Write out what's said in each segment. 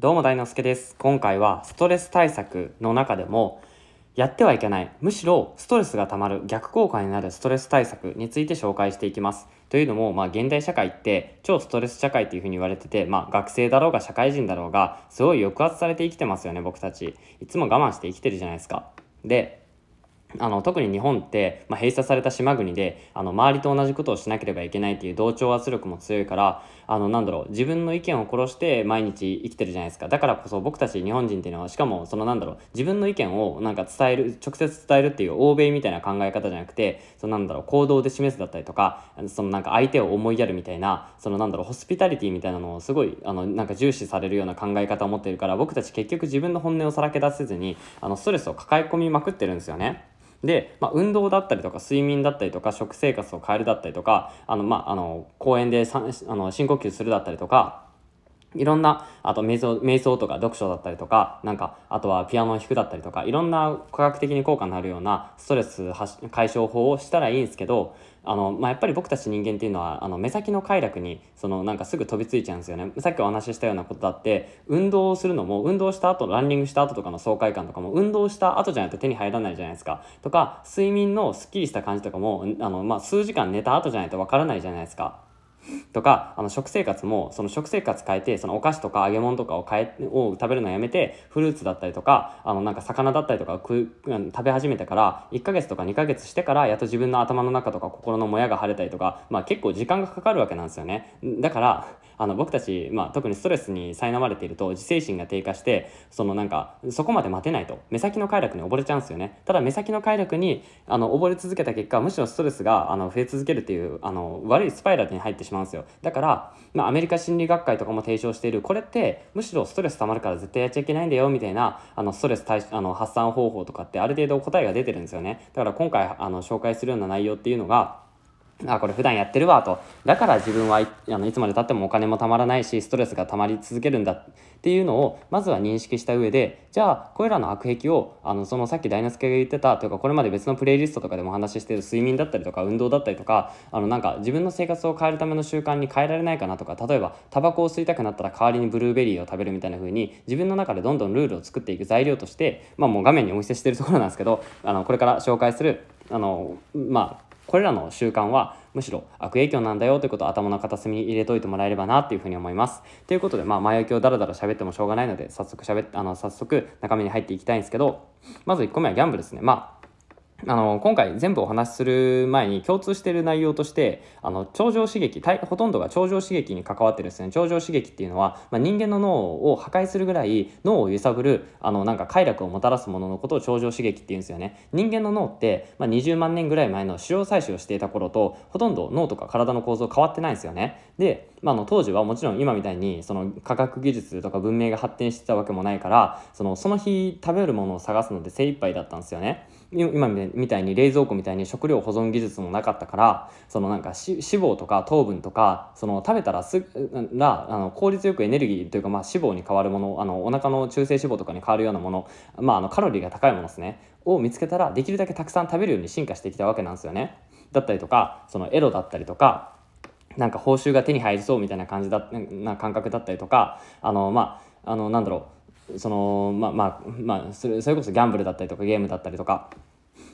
どうも大之助です。今回はストレス対策の中でもやってはいけない、むしろストレスがたまる逆効果になるストレス対策について紹介していきます。というのも、まあ現代社会って超ストレス社会っていうふうに言われてて、まあ学生だろうが社会人だろうがすごい抑圧されて生きてますよね、僕たち。いつも我慢して生きてるじゃないですか。で、あの特に日本って、まあ、閉鎖された島国であの周りと同じことをしなければいけないっていう同調圧力も強いからあのなんだろう自分の意見を殺して毎日生きてるじゃないですかだからこそ僕たち日本人っていうのはしかもそのなんだろう自分の意見をなんか伝える直接伝えるっていう欧米みたいな考え方じゃなくてそのなんだろう行動で示すだったりとかそのなんか相手を思いやるみたいなそのなんだろうホスピタリティみたいなのをすごいあのなんか重視されるような考え方を持っているから僕たち結局自分の本音をさらけ出せずにあのストレスを抱え込みまくってるんですよね。で、まあ、運動だったりとか睡眠だったりとか食生活を変えるだったりとかあの、まあ、あの公園でさあの深呼吸するだったりとかいろんな、あと瞑想、瞑想とか読書だったりとか、なんか、あとはピアノを弾くだったりとか、いろんな科学的に効果のあるようなストレス解消法をしたらいいんですけど、あの、まあ、やっぱり僕たち人間っていうのはあの目先の快楽にそのなんかすぐ飛びついちゃうんですよねさっきお話ししたようなことだって運動をするのも運動した後ランニングした後とかの爽快感とかも運動した後じゃないと手に入らないじゃないですかとか睡眠のすっきりした感じとかもあの、まあ、数時間寝た後じゃないとわからないじゃないですか。とか、あの食生活も、その食生活変えて、そのお菓子とか揚げ物とかを変え、を食べるのやめて、フルーツだったりとか、あのなんか魚だったりとか食食べ始めてから、1ヶ月とか2ヶ月してから、やっと自分の頭の中とか心のもやが晴れたりとか、まあ結構時間がかかるわけなんですよね。だから、あの僕たち、まあ、特にストレスに苛まれていると自制心が低下してそのなんかそこまで待てないと目先の快楽に溺れちゃうんですよねただ目先の快楽にあの溺れ続けた結果むしろストレスがあの増え続けるっていうあの悪いスパイラルに入ってしまうんですよだから、まあ、アメリカ心理学会とかも提唱しているこれってむしろストレス溜まるから絶対やっちゃいけないんだよみたいなあのストレス対あの発散方法とかってある程度答えが出てるんですよねだから今回あの紹介するような内容っていうのがあこれ普段やってるわとだから自分はいあのいつまでたってもお金もたまらないしストレスがたまり続けるんだっていうのをまずは認識した上でじゃあこれらの悪癖をあのそのさっき大之助が言ってたというかこれまで別のプレイリストとかでもお話ししてる睡眠だったりとか運動だったりとかあのなんか自分の生活を変えるための習慣に変えられないかなとか例えばタバコを吸いたくなったら代わりにブルーベリーを食べるみたいな風に自分の中でどんどんルールを作っていく材料としてまあもう画面にお見せしてるところなんですけどあのこれから紹介するあのまあこれらの習慣はむしろ悪影響なんだよということを頭の片隅に入れといてもらえればなっていうふうに思います。ということで、まあ、前置きをだらだら喋ってもしょうがないので、早速喋っあの、早速中身に入っていきたいんですけど、まず1個目はギャンブルですね。まああの今回全部お話しする前に共通している内容としてあの頂上刺激ほとんどが頂上刺激に関わってるんですね頂上刺激っていうのは、まあ、人間の脳を破壊するぐらい脳を揺さぶるあのなんか快楽をもたらすもののことを頂上刺激っていうんですよね人間の脳って、まあ、20万年ぐらい前の腫瘍採取をしていた頃とほとんど脳とか体の構造変わってないんですよねで、まあ、の当時はもちろん今みたいにその科学技術とか文明が発展してたわけもないからそのその日食べるものを探すので精一杯だったんですよね今みたいに冷蔵庫みたいに食料保存技術もなかったからそのなんか脂肪とか糖分とかその食べたらすらあの効率よくエネルギーというか、まあ、脂肪に変わるものあのお腹の中性脂肪とかに変わるようなもの,、まあ、あのカロリーが高いものですねを見つけたらできるだけたくさん食べるように進化してきたわけなんですよね。だったりとかそのエロだったりとかなんか報酬が手に入りそうみたいな感じだな感覚だったりとかあのまああのなんだろうそのまあまあまあそれそれこそギャンブルだったりとかゲームだったりとか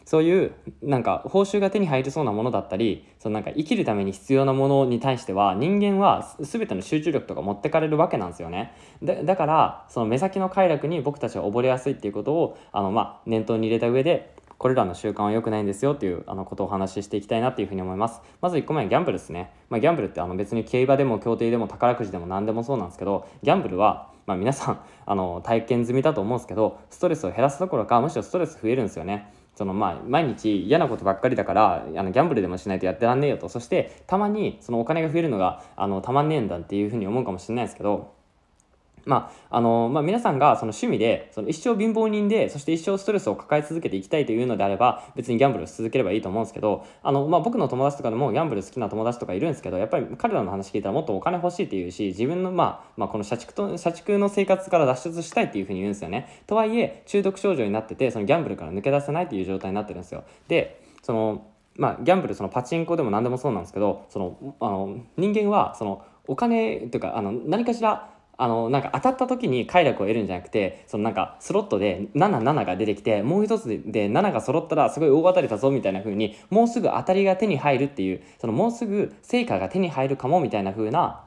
そういうなんか報酬が手に入りそうなものだったりそのなんか生きるために必要なものに対しては人間は全ての集中力とか持ってかれるわけなんですよねだだからその目先の快楽に僕たちは溺れやすいっていうことをあのまあ念頭に入れた上でこれらの習慣は良くないんですよっていうあのことをお話ししていきたいなっていうふうに思います。まず1個目はギャンブルですね。まあ、ギャンブルってあの別に競馬でも競艇でも宝くじでも何でもそうなんですけど、ギャンブルはまあ皆さん、あの、体験済みだと思うんですけど、ストレスを減らすどころか、むしろストレス増えるんですよね。そのまあ毎日嫌なことばっかりだからあのギャンブルでもしないとやってらんねえよとそしてたまにそのお金が増えるのがあのたまんねえんだっていうふうに思うかもしれないですけどまあ、あの、まあ、皆さんがその趣味で、その一生貧乏人で、そして一生ストレスを抱え続けていきたいというのであれば、別にギャンブルを続ければいいと思うんですけど、あの、まあ、僕の友達とかでもギャンブル好きな友達とかいるんですけど、やっぱり彼らの話聞いたらもっとお金欲しいっていうし、自分の、まあ、まあ、この社畜と、社畜の生活から脱出したいっていうふうに言うんですよね。とはいえ、中毒症状になってて、そのギャンブルから抜け出せないっていう状態になってるんですよ。で、その、まあ、ギャンブルそのパチンコでも何でもそうなんですけどそのあの人間はそのお金というかあの何かしらあのなんか当たった時に快楽を得るんじゃなくてそのなんかスロットで77が出てきてもう一つで7が揃ったらすごい大当たりだぞみたいな風にもうすぐ当たりが手に入るっていうそのもうすぐ成果が手に入るかもみたいな風な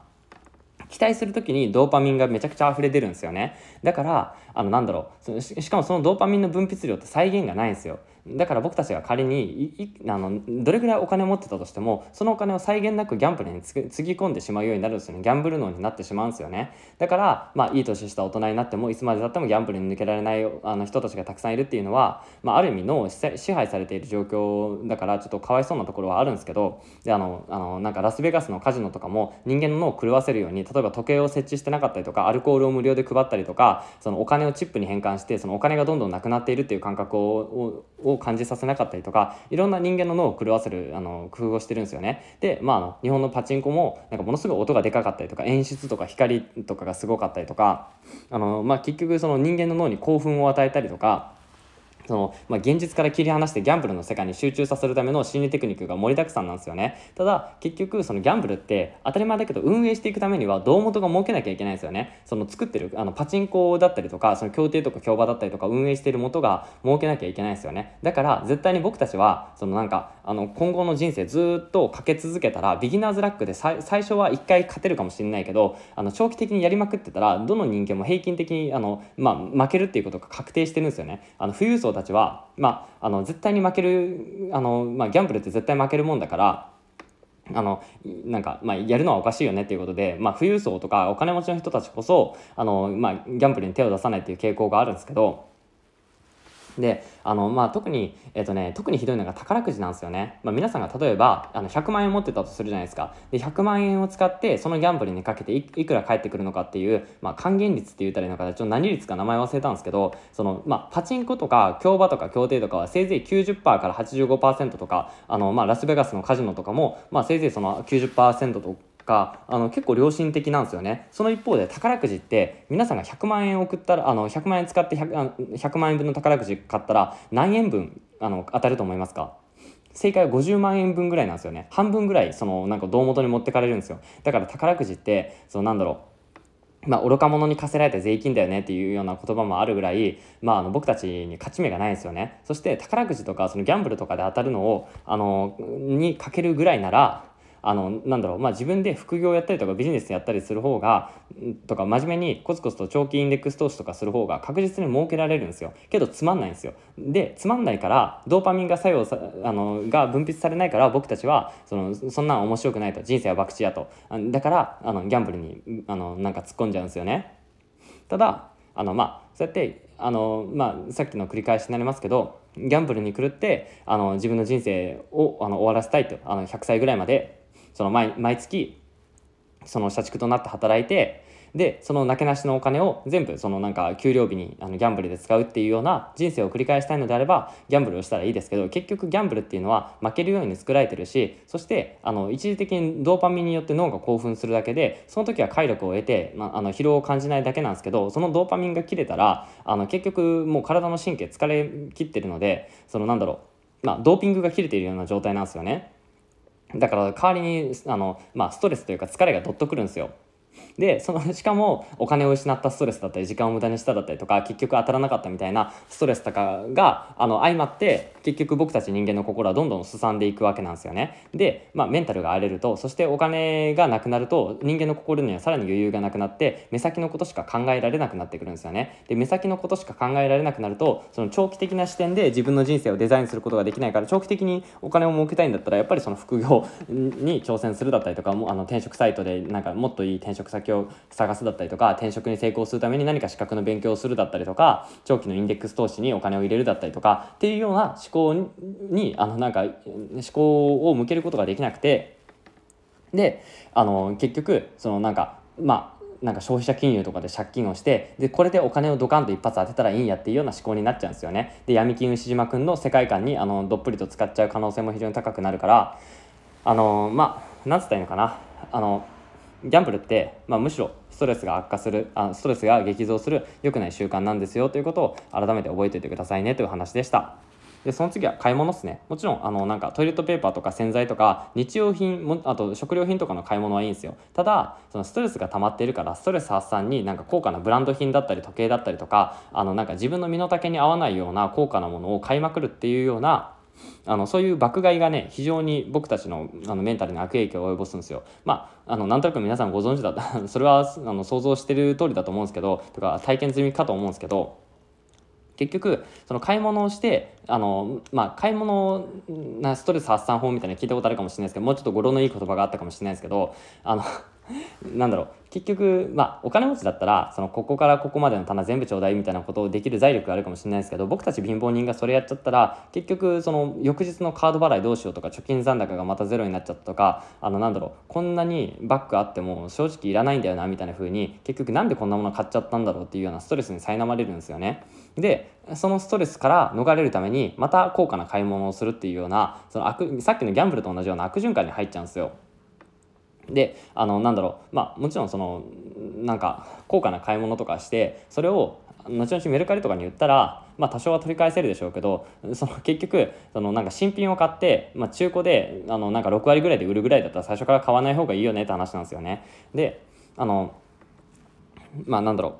期待する時にドーパミンがめちゃくちゃ溢れ出るんですよねだからあのなんだろうしかもそのドーパミンの分泌量って再現がないんですよだから僕たちが仮にあのどれぐらいお金を持ってたとしてもそのお金を際限なくギャンブルにつぎ込んでしまうようになるんですよねギャンブル脳になってしまうんですよねだからまあいい年した大人になってもいつまでたってもギャンブルに抜けられないあの人たちがたくさんいるっていうのは、まあ、ある意味脳を支配されている状況だからちょっとかわいそうなところはあるんですけどであのあのなんかラスベガスのカジノとかも人間の脳を狂わせるように例えば時計を設置してなかったりとかアルコールを無料で配ったりとかそのお金をチップに変換してそのお金がどんどんなくなっているっていう感覚をを感じさせなかったりとかいろんな人間の脳を狂わせるあの工夫をしてるんですよねでまああの日本のパチンコもなんかものすごい音がでかかったりとか演出とか光とかがすごかったりとかあの、まあ、結局その人間の脳に興奮を与えたりとかその、まあ、現実から切り離してギャンブルの世界に集中させるための心理テクニックが盛りだくさんなんですよねただ結局そのギャンブルって当たり前だけど運営していくためには胴元が設けなきゃいけないんですよねその作ってるあのパチンコだったりとかその協定とか競馬だったりとか運営してる元が設けなきゃいけないんですよねだから絶対に僕たちはそのなんかあの今後の人生ずっとかけ続けたらビギナーズラックで最初は1回勝てるかもしれないけどあの長期的にやりまくってたらどの人間も平均的にあの、まあ、負けるっていうことが確定してるんですよねあの富裕層たちは、まあ、あの絶対に負けるあの、まあ、ギャンブルって絶対負けるもんだからあのなんか、まあ、やるのはおかしいよねっていうことで、まあ、富裕層とかお金持ちの人たちこそあの、まあ、ギャンブルに手を出さないっていう傾向があるんですけどで、あの、まあ、特に、えっ、とね、特にひどいのが宝くじなんですよね。まあ、皆さんが例えば、あの、100万円持ってたとするじゃないですか。で、100万円を使って、そのギャンブルにかけていくら返ってくるのかっていう、まあ、還元率って言ったらいいのかな、ちょっと何率か名前忘れたんですけど、その、まあ、パチンコとか、競馬とか、競艇とかは、せいぜい90%から85%とか、あの、まあ、ラスベガスのカジノとかも、まあ、せいぜいその90%とか、かあの結構良心的なんですよねその一方で宝くじって皆さんが100万円送ったらあの100万円使って 100, 100万円分の宝くじ買ったら何円分あの当たると思いますか正解は50万円分ぐらいなんですよね半分ぐらいそのなんか胴元に持ってかれるんですよだから宝くじってそのなんだろうまあ、愚か者に課せられた税金だよねっていうような言葉もあるぐらい、まあ、あの僕たちに勝ち目がないですよねそして宝くじとかそのギャンブルとかで当たるのをあのにかけるぐらいならあのなんだろう、まあ、自分で副業やったりとかビジネスやったりする方がとか真面目にコツコツと長期インデックス投資とかする方が確実に儲けられるんですよけどつまんないんですよでつまんないからドーパミンが作用さあのが分泌されないから僕たちはそのそんなん面白くないと人生は博打やとだからあのギャンブルにあのなんか突っ込んじゃうんですよねただあのまあそうやってあの、まあ、さっきの繰り返しになりますけどギャンブルに狂ってあの自分の人生をあの終わらせたいとあの100歳ぐらいまでその毎毎月その社畜となって働いてでそのなけなしのお金を全部そのなんか給料日にあのギャンブルで使うっていうような人生を繰り返したいのであればギャンブルをしたらいいですけど結局ギャンブルっていうのは負けるように作られてるしそしてあの一時的にドーパミンによって脳が興奮するだけでその時は快力を得て、まあ、あの疲労を感じないだけなんですけどそのドーパミンが切れたらあの結局もう体の神経疲れ切ってるのでそのなんだろうまあ、ドーピングが切れているような状態なんですよね。だから代わりにあの、まあ、ストレスというか疲れがどっとくるんですよ。でその しかもお金を失ったストレスだったり時間を無駄にしただったりとか結局当たらなかったみたいなストレスとかがあの相まって結局僕たち人間の心はどんどんすさんでいくわけなんですよね。で、まあ、メンタルが荒れるとそしてお金がなくなると人間の心にはさらに余裕がなくなって目先のことしか考えられなくなってくるんですよね。で目先のことしか考えられなくなるとその長期的な視点で自分の人生をデザインすることができないから長期的にお金を儲けたいんだったらやっぱりその副業に挑戦するだったりとかあの転職サイトでなんかもっといい転職先を探すだったりとか転職に成功するために何か資格の勉強をするだったりとか長期のインデックス投資にお金を入れるだったりとかっていうような思考にあのなんか思考を向けることができなくてであの結局そのなんかまあなんか消費者金融とかで借金をしてでこれでお金をドカンと一発当てたらいいんやっていうような思考になっちゃうんですよねで闇金牛島君の世界観にあのどっぷりと使っちゃう可能性も非常に高くなるからあのまあ何つったらいいのかなあのギャンブルって、まあ、むしろストレスが悪化するあストレスが激増する良くない習慣なんですよということを改めて覚えておいてくださいねという話でした。でその次は買い物っすねもちろんあのなんかトイレットペーパーとか洗剤とか日用品もあと食料品とかの買い物はいいんですよただそのストレスが溜まっているからストレス発散になんか高価なブランド品だったり時計だったりとかあのなんか自分の身の丈に合わないような高価なものを買いまくるっていうようなあのそういう爆買いがね非常に僕たちのあのメンタルに悪影響を及ぼすんですよ。まああのなんとなく皆さんご存知だった それはあの想像してる通りだと思うんですけどとか体験済みかと思うんですけど。結局その買い物をしてあの、まあ、買い物なストレス発散法みたいな聞いたことあるかもしれないですけどもうちょっと語呂のいい言葉があったかもしれないですけどあのなんだろう結局、まあ、お金持ちだったらそのここからここまでの棚全部ちょうだいみたいなことをできる財力があるかもしれないですけど僕たち貧乏人がそれやっちゃったら結局その翌日のカード払いどうしようとか貯金残高がまたゼロになっちゃったとかあのなんだろうこんなにバッグあっても正直いらないんだよなみたいな風に結局なんでこんなもの買っちゃったんだろうっていうようなストレスに苛まれるんですよね。でそのストレスから逃れるためにまた高価な買い物をするっていうようなその悪さっきのギャンブルと同じような悪循環に入っちゃうんですよ。であのなんだろうまあもちろんそのなんか高価な買い物とかしてそれを後々メルカリとかに売ったら、まあ、多少は取り返せるでしょうけどその結局そのなんか新品を買って、まあ、中古であのなんか6割ぐらいで売るぐらいだったら最初から買わない方がいいよねって話なんですよね。であのまあなんだろう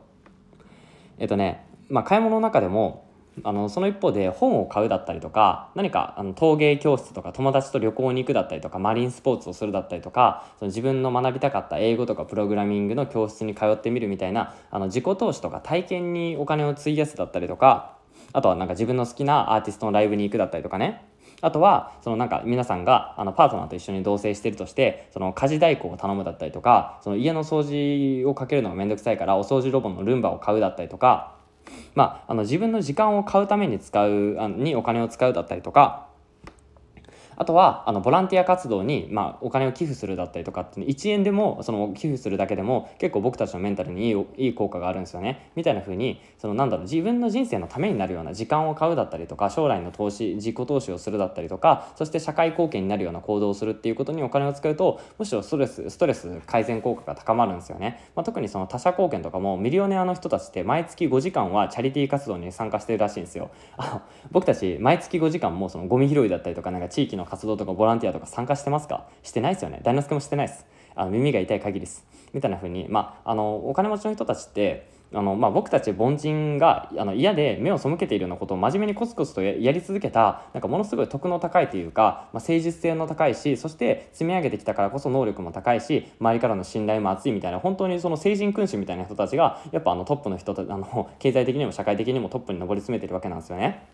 えっとね、まあ、買い物の中でもあのその一方で本を買うだったりとか何かあの陶芸教室とか友達と旅行に行くだったりとかマリンスポーツをするだったりとかその自分の学びたかった英語とかプログラミングの教室に通ってみるみたいなあの自己投資とか体験にお金を費やすだったりとかあとはなんか自分の好きなアーティストのライブに行くだったりとかねあとはそのなんか皆さんがあのパートナーと一緒に同棲してるとしてその家事代行を頼むだったりとかその家の掃除をかけるのが面倒くさいからお掃除ロボのルンバを買うだったりとかまあ、あの自分の時間を買うために使うにお金を使うだったりとかあとはあのボランティア活動に、まあ、お金を寄付するだったりとかって、ね、1円でもその寄付するだけでも結構僕たちのメンタルにいいいい効果があるんですよねみたいな風にそのなんだろう自分の人生のためになるような時間を買うだったりとか将来の投資自己投資をするだったりとかそして社会貢献になるような行動をするっていうことにお金を使うとむしろストレスストレス改善効果が高まるんですよね、まあ、特にその他者貢献とかもミリオネアの人たちって毎月5時間はチャリティー活動に参加してるらしいんですよ僕たち毎月5時間もそのゴミ拾いだったりとかなんか地域の活動とかボランティアとか参加してますかしてないですよね大之助もしてないですあの耳が痛い限りですみたいな風にまああのお金持ちの人たちってあのまあ、僕たち凡人があの嫌で目を背けているようなことを真面目にコツコツとやり続けたなんかものすごい徳の高いというか、まあ、誠実性の高いしそして積み上げてきたからこそ能力も高いし周りからの信頼も厚いみたいな本当にその成人君主みたいな人たちがやっぱあのトップの人あの経済的にも社会的にもトップに上り詰めてるわけなんですよね。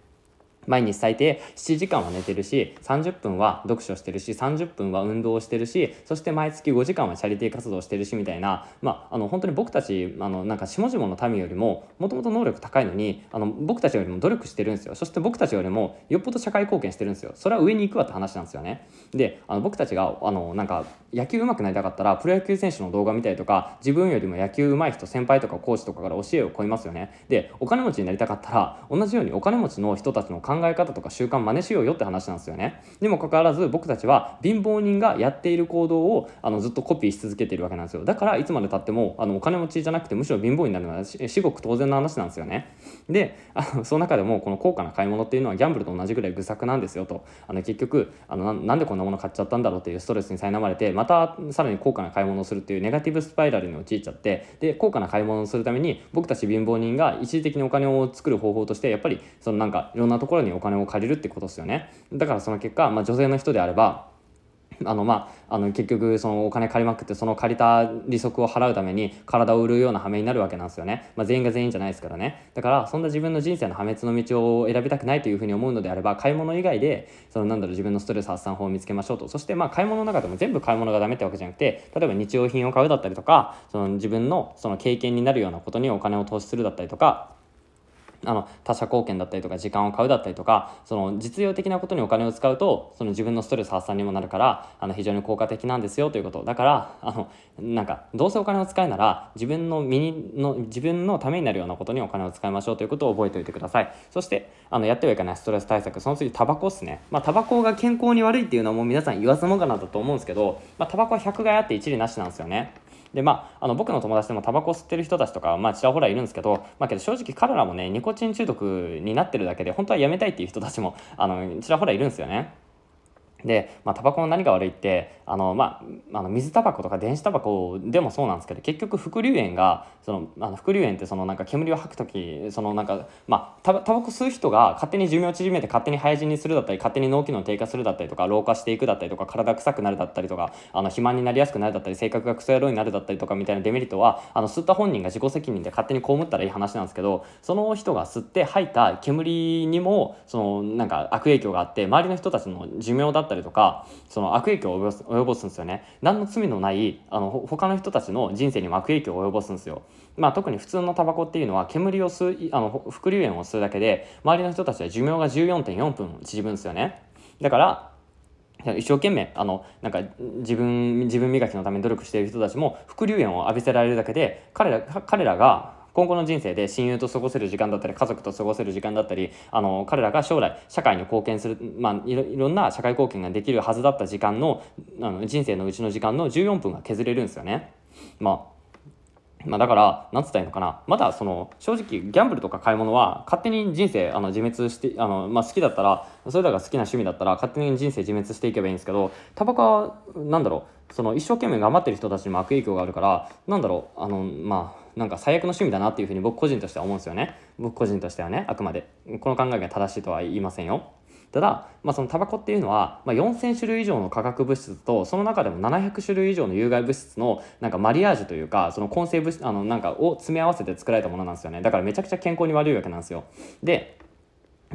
毎日最低7時間は寝てるし30分は読書してるし30分は運動してるしそして毎月5時間はチャリティー活動してるしみたいな、まあ、あの本当に僕たちあのなんか下々の民よりももともと能力高いのにあの僕たちよりも努力してるんですよそして僕たちよりもよっぽど社会貢献してるんですよそれは上に行くわって話なんですよねであの僕たちがあのなんか野球上手くなりたかったらプロ野球選手の動画見たりとか自分よりも野球上手い人先輩とかコーチとかから教えを請いますよねでお金持ちになりたかったら同じようにお金持ちの人たちの考考え方とか習慣真似しようよって話なんですよねにもかかわらず僕たちは貧乏人がやっている行動をあのずっとコピーし続けているわけなんですよだからいつまでたってもあのお金持ちじゃなくてむしろ貧乏になるのは至極当然の話なんですよねであのその中でもこの高価な買い物っていうのはギャンブルと同じぐらい愚策なんですよとあの結局あのなんでこんなもの買っちゃったんだろうっていうストレスに苛まれてまたさらに高価な買い物をするっていうネガティブスパイラルに陥っちゃってで高価な買い物をするために僕たち貧乏人が一時的にお金を作る方法としてやっぱりそのなんかいろんなところににお金を借りるってことですよねだからその結果、まあ、女性の人であればあのまあ、あの結局そのお金借りまくってその借りた利息を払うために体を売るような羽目になるわけなんですよね、まあ、全員が全員じゃないですからねだからそんな自分の人生の破滅の道を選びたくないというふうに思うのであれば買い物以外でそのなんだろう自分のストレス発散法を見つけましょうとそしてまあ買い物の中でも全部買い物がダメってわけじゃなくて例えば日用品を買うだったりとかその自分のその経験になるようなことにお金を投資するだったりとかあの他者貢献だったりとか時間を買うだったりとかその実用的なことにお金を使うとその自分のストレス発散にもなるからあの非常に効果的なんですよということだからあのなんかどうせお金を使うなら自分の身にの自分のためになるようなことにお金を使いましょうということを覚えておいてくださいそしてあのやってはいけないストレス対策その次タバコっすねまあタバコが健康に悪いっていうのはもう皆さん言わずもがなだと思うんですけど、まタバコは百害あって一理なしなんですよねで、まあ、あの、僕の友達でもタバコ吸ってる人たちとか、まあ、ちらほらいるんですけど、まあ、けど正直彼らもね、ニコチン中毒になってるだけで、本当はやめたいっていう人たちも、あの、ちらほらいるんですよね。で、まあ、タバコの何が悪いってあの、まあ、あの水タバコとか電子タバコでもそうなんですけど結局副流煙がそのあの副流煙ってそのなんか煙を吐く時そのなんか、まあ、タバコ吸う人が勝手に寿命を縮めて勝手に早死にするだったり勝手に脳機能低下するだったりとか老化していくだったりとか体臭くなるだったりとかあの肥満になりやすくなるだったり性格がクソ野郎になるだったりとかみたいなデメリットはあの吸った本人が自己責任で勝手に被ったらいい話なんですけどその人が吸って吐いた煙にもそのなんか悪影響があって周りの人たちの寿命だったりったりとかその悪影響を及ぼす及ぼすんですよね何の罪のないあの他の人たちの人生にも悪影響を及ぼすんですよまあ、特に普通のタバコっていうのは煙を吸うあの副流煙を吸うだけで周りの人たちは寿命が14.4分縮むんですよねだから一生懸命あのなんか自分自分磨きのために努力している人たちも副流煙を浴びせられるだけで彼ら彼らが今後の人生で親友と過ごせる時間だったり家族と過ごせる時間だったりあの彼らが将来社会に貢献する、まあ、いろいんな社会貢献ができるはずだった時間のあの人生のうちの時間の14分が削れるんですよね。まあまあ、だから、なんつったらいいのかな。まだ、その、正直、ギャンブルとか買い物は、勝手に人生、あの、自滅して、あの、まあ、好きだったら、それらが好きな趣味だったら、勝手に人生自滅していけばいいんですけど、タバコは、なんだろう、その一生懸命頑張ってる人たちにも悪影響があるからなんだろうあのまあなんか最悪の趣味だなっていうふうに僕個人としては思うんですよね僕個人としてはねあくまでこの考えが正しいとは言いませんよただ、まあ、そのタバコっていうのは、まあ、4,000種類以上の化学物質とその中でも700種類以上の有害物質のなんかマリアージュというかその混成物あのなんかを詰め合わせて作られたものなんですよねだからめちゃくちゃ健康に悪いわけなんですよで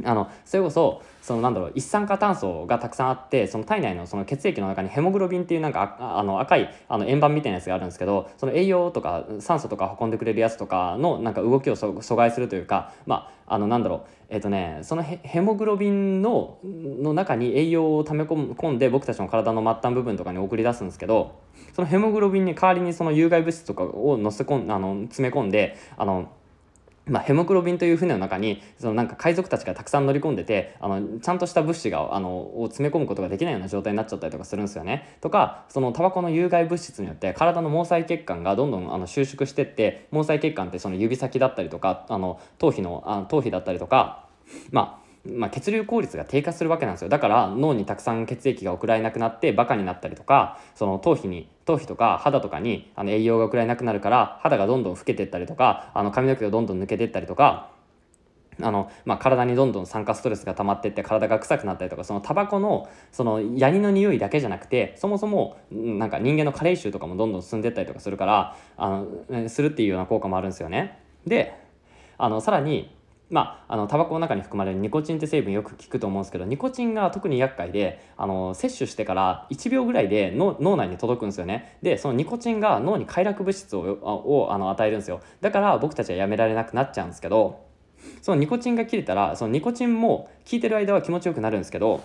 あのそれこそそのなんだろう一酸化炭素がたくさんあってその体内のその血液の中にヘモグロビンっていうなんかあの赤いあの円盤みたいなやつがあるんですけどその栄養とか酸素とか運んでくれるやつとかのなんか動きを阻害するというかまああのなんだろうえっ、ー、とねそのヘモグロビンのの中に栄養を溜め込んで僕たちの体の末端部分とかに送り出すんですけどそのヘモグロビンに代わりにその有害物質とかをのせこんあの詰め込んであのまあ、ヘモクロビンという船の中にそのなんか海賊たちがたくさん乗り込んでてあのちゃんとした物資があのを詰め込むことができないような状態になっちゃったりとかするんですよね。とかそのタバコの有害物質によって体の毛細血管がどんどんあの収縮してって毛細血管ってその指先だったりとかあの頭皮のあ頭皮だったりとかまあまあ、血流効率が低下するわけなんですよだから脳にたくさん血液が送られなくなってバカになったりとかその頭皮に頭皮とか肌とかにあの栄養が送られなくなるから肌がどんどん老けてったりとかあの髪の毛がどんどん抜けてったりとかあの、まあ、体にどんどん酸化ストレスが溜まってって体が臭くなったりとかそのタバコのそのヤニの匂いだけじゃなくてそもそもなんか人間の加齢臭とかもどんどん進んでったりとかするからあのするっていうような効果もあるんですよね。であのさらにまあ、あの、タバコの中に含まれるニコチンって成分よく聞くと思うんですけど、ニコチンが特に厄介で、あの、摂取してから1秒ぐらいで脳内に届くんですよね。で、そのニコチンが脳に快楽物質ををあの与えるんですよ。だから僕たちはやめられなくなっちゃうんですけど、そのニコチンが切れたら、そのニコチンも効いてる間は気持ちよくなるんですけど、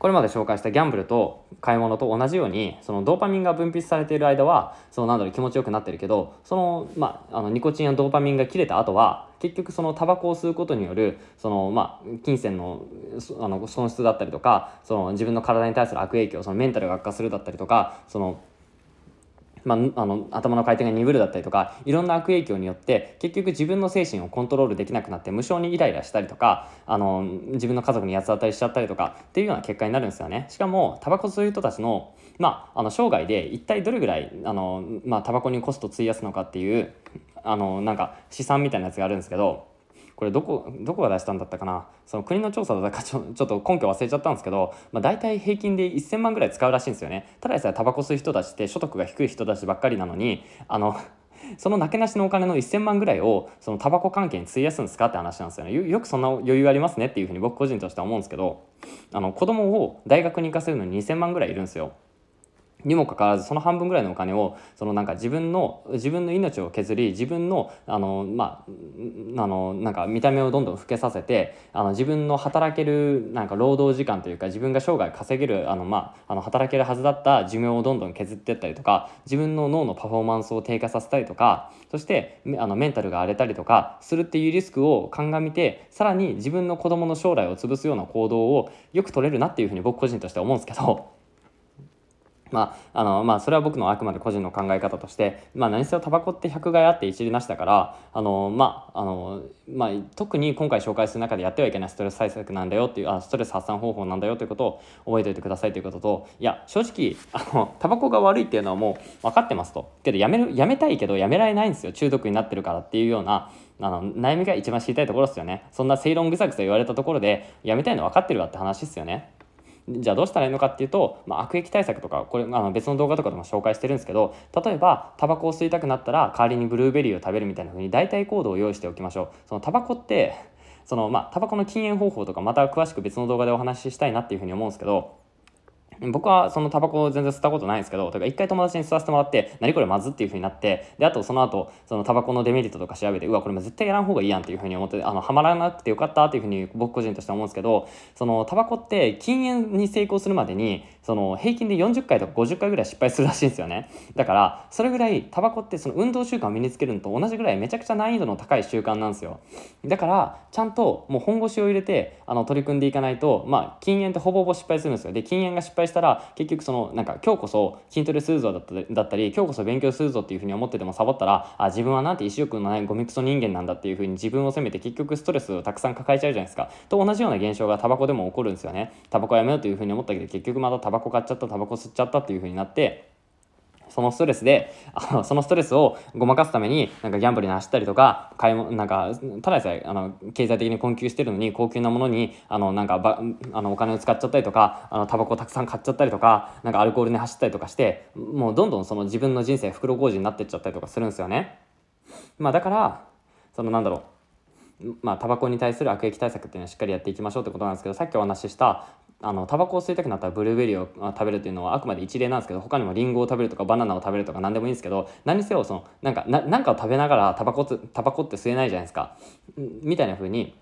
これまで紹介したギャンブルと買い物と同じようにそのドーパミンが分泌されている間はそのなだろう気持ちよくなってるけどその,、まあ、あのニコチンやドーパミンが切れた後は結局そのタバコを吸うことによるその、まあ、金銭のあの損失だったりとかその自分の体に対する悪影響そのメンタルが悪化するだったりとかそのまあ、あの頭の回転が鈍るだったりとかいろんな悪影響によって結局自分の精神をコントロールできなくなって無性にイライラしたりとかあの自分の家族に八つ当たりしちゃったりとかっていうような結果になるんですよねしかもタバコ吸う人たちの,、まあ、あの生涯で一体どれぐらいあの、まタバコにコスト費やすのかっていうあのなんか試算みたいなやつがあるんですけどこれどこどこが出したんだったかなその国の調査だか ちょちょっと根拠忘れちゃったんですけど、まあ、大体平均で1000万ぐらい使うらしいんですよねただでさえタバコ吸う人たちって所得が低い人たちばっかりなのにあの そのなけなしのお金の1000万ぐらいをそのタバコ関係に費やすんですかって話なんですよねよくそんな余裕ありますねっていうふうに僕個人としては思うんですけどあの子供を大学に行かせるのに2000万ぐらいいるんですよにもかかわらずその半分ぐらいのお金をそのなんか自分の自分の命を削り自分のあのまああのなんか見た目をどんどん老けさせてあの自分の働けるなんか労働時間というか自分が生涯稼げるあのまああの働けるはずだった寿命をどんどん削っていったりとか自分の脳のパフォーマンスを低下させたりとかそしてあのメンタルが荒れたりとかするっていうリスクを鑑みてさらに自分の子供の将来を潰すような行動をよく取れるなっていうふうに僕個人としては思うんですけど。まあ、あの、まあ、それは僕のあくまで個人の考え方として、まあ、何せよタバコって百害あって一理なしだから、あの、まあ、あの、まあ、特に今回紹介する中でやってはいけないストレス対策なんだよっていう、あストレス発散方法なんだよということを覚えておいてくださいということと、いや、正直、あの、タバコが悪いっていうのはもう分かってますと。けど、やめる、やめたいけど、やめられないんですよ。中毒になってるからっていうような、あの悩みが一番知りたいところですよねそんな正論ぐさぐさ言われたところでやめたいの分かってるわって話ですよねじゃあどうしたらいいのかっていうと、まあ、悪液対策とかこれあの別の動画とかでも紹介してるんですけど例えばタバコを吸いたくなったら代わりにブルーベリーを食べるみたいな風に代替行動を用意しておきましょう。そのタバコってそのまあタバコの禁煙方法とかまた詳しく別の動画でお話ししたいなっていう風に思うんですけど僕はそのタバコを全然吸ったことないんですけど、か一回友達に吸わせてもらって、何これまずっていう風になって、で、あとその後、そのタバコのデメリットとか調べて、うわ、これも絶対やらん方がいいやんっていう風に思って、あの、はまらなくてよかったっていう風に僕個人としては思うんですけど、そのタバコって禁煙に成功するまでに、その平均で40回とか50回ぐらい失敗するらしいんですよね。だから、それぐらいタバコってその運動習慣を身につけるのと同じぐらいめちゃくちゃ難易度の高い習慣なんですよ。だから、ちゃんともう本腰を入れて、あの、取り組んでいかないと、まあ、禁煙ってほぼほぼ失敗するんですよ。で、禁煙が失敗したら結局そのなんか今日こそ筋トレするぞだっただったり今日こそ勉強するぞっていうふうに思っててもサボったらあ自分はなんて意志力のないゴミクソ人間なんだっていうふうに自分を責めて結局ストレスをたくさん抱えちゃうじゃないですかと同じような現象がタバコでも起こるんですよねタバコやめようというふうに思ったけど結局またタバコ買っちゃったタバコ吸っちゃったっていうふうになってそのストレスで、あの、そのストレスをごまかすために、なんかギャンブルに走ったりとか、買い物、なんか、ただでさえ、あの、経済的に困窮してるのに、高級なものに、あの、なんかば、あの、お金を使っちゃったりとか、あの、タバコをたくさん買っちゃったりとか、なんかアルコールに走ったりとかして、もうどんどんその自分の人生袋小路になってっちゃったりとかするんですよね。まあだから、そのなんだろう、まあ、タバコに対する悪役対策っていうのはしっかりやっていきましょうってことなんですけどさっきお話ししたあのタバコを吸いたくなったらブルーベリーを食べるというのはあくまで一例なんですけど他にもリンゴを食べるとかバナナを食べるとか何でもいいんですけど何せよそのなんかななんかを食べながらタバコタバコって吸えないじゃないですかみたいな風に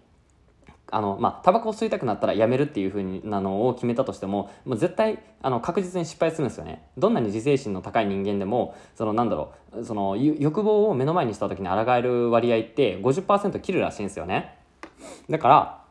あのまあタバコを吸いたくなったらやめるっていうふうなのを決めたとしてももう絶対あの確実に失敗するんですよねどんなに自制心の高い人間でもそのなんだろうその欲望を目の前にした時に抗える割合って50%切るらしいんですよねだから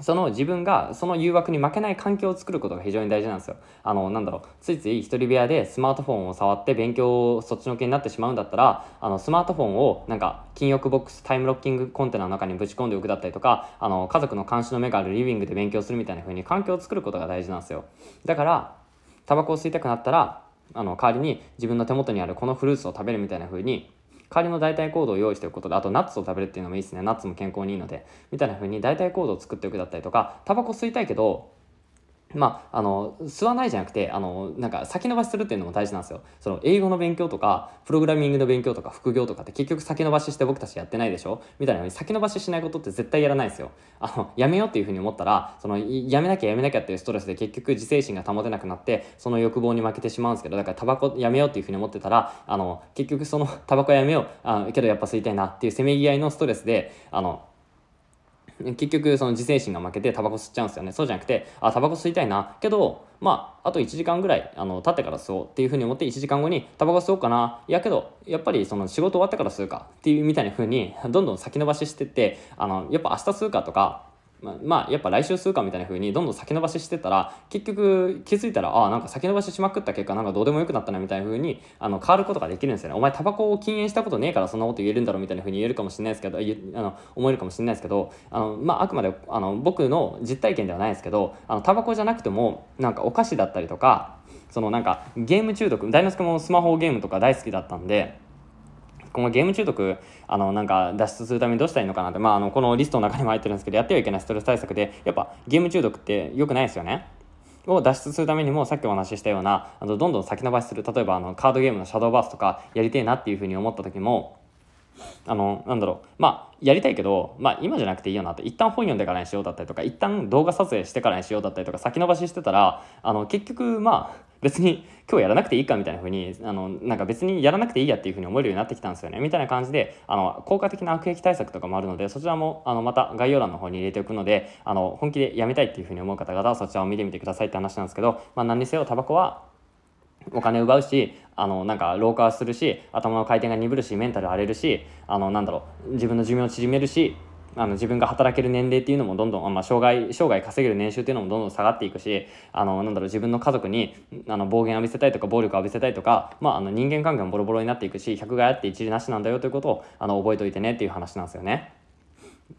その自分がその誘惑に負けない環境を作ることが非常に大事なんですよ。あの、なんだろう、ついつい一人部屋でスマートフォンを触って勉強をそっちのけになってしまうんだったら、あの、スマートフォンをなんか、禁欲ボックスタイムロッキングコンテナの中にぶち込んでおくだったりとか、あの、家族の監視の目があるリビングで勉強するみたいな風に環境を作ることが大事なんですよ。だから、タバコを吸いたくなったら、あの、代わりに自分の手元にあるこのフルーツを食べるみたいな風に、代わりの代替コードを用意しておくことであとナッツを食べるっていうのもいいですねナッツも健康にいいのでみたいな風に代替コードを作っておくだったりとかタバコ吸いたいけどまあ、あの吸わないじゃなくてあのなんか先延ばしするっていうのも大事なんですよその英語の勉強とかプログラミングの勉強とか副業とかって結局先延ばしして僕たちやってないでしょみたいなのに先延ばししないことって絶対やらないですよあのやめようっていうふうに思ったらそのやめなきゃやめなきゃっていうストレスで結局自制心が保てなくなってその欲望に負けてしまうんですけどだからタバコやめようっていうふうに思ってたらあの結局そのタバコやめようあけどやっぱ吸いたいなっていうせめぎ合いのストレスであの結局その自制心が負けてタバコ吸っちゃうんですよねそうじゃなくてあタバコ吸いたいなけどまああと1時間ぐらいあの経ってから吸おうっていうふうに思って1時間後にタバコ吸おうかないやけどやっぱりその仕事終わってから吸うかっていうみたいなふうにどんどん先延ばししてってあのやっぱ明日吸うかとかまあ、まあ、やっぱ来週するかみたいな風にどんどん先延ばししてたら結局気づいたらああなんか先延ばししまくった結果なんかどうでもよくなったなみたいな風にあに変わることができるんですよねお前タバコを禁煙したことねえからそんなこと言えるんだろうみたいな風に言えるかもしれないですけどあの思えるかもしれないですけどあの、まあ、あくまであの僕の実体験ではないですけどあのタバコじゃなくてもなんかお菓子だったりとかそのなんかゲーム中毒大之助もスマホゲームとか大好きだったんで。このゲーム中毒、あの、なんか脱出するためにどうしたらいいのかなって、まあ、あの、このリストの中にも入ってるんですけど、やってはいけないストレス対策で、やっぱゲーム中毒って良くないですよね。を脱出するためにもさっきお話ししたようなあのどんどん先延ばしする例えばあのカードゲームのシャドーバースとかやりてえなっていうふうに思った時もあの、なんだろう。まあ、やりたいけど、まあ、今じゃなくていいよなって、一旦本読んでからにしようだったりとか、一旦動画撮影してからにしようだったりとか、先延ばししてたら、あの、結局、まあ、別に今日やらなくていいかみたいな風に、あの、なんか別にやらなくていいやっていう風に思えるようになってきたんですよね。みたいな感じで、あの、効果的な悪役対策とかもあるので、そちらも、あの、また概要欄の方に入れておくので、あの、本気でやめたいっていう風に思う方々はそちらを見てみてくださいって話なんですけど、まあ、何にせよタバコはお金奪うしあのなんか老化するし頭の回転が鈍るしメンタル荒れるしあのなんだろう自分の寿命を縮めるしあの自分が働ける年齢っていうのもどんどん、まあ、障害生涯稼げる年収っていうのもどんどん下がっていくしあのなんだろう自分の家族にあの暴言浴びせたいとか暴力浴びせたいとか、まあ、あの人間関係もボロボロになっていくし百害あって一理なしなんだよということをあの覚えておいてねっていう話なんですよね。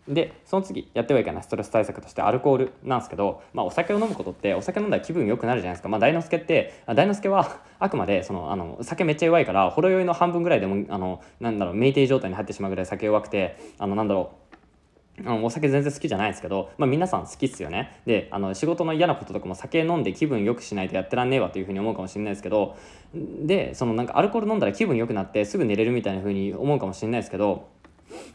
でその次やってはいけないストレス対策としてアルコールなんですけど、まあ、お酒を飲むことってお酒飲んだら気分良くなるじゃないですか、まあ、大之助って大之助は あくまでそのあの酒めっちゃ弱いからほろ酔いの半分ぐらいでもあのなんだろう酩酊状態に入ってしまうぐらい酒弱くてあのなんだろうあのお酒全然好きじゃないですけど、まあ、皆さん好きっすよねであの仕事の嫌なこととかも酒飲んで気分良くしないとやってらんねえわというふうに思うかもしれないですけどでそのなんかアルコール飲んだら気分良くなってすぐ寝れるみたいなふうに思うかもしれないですけど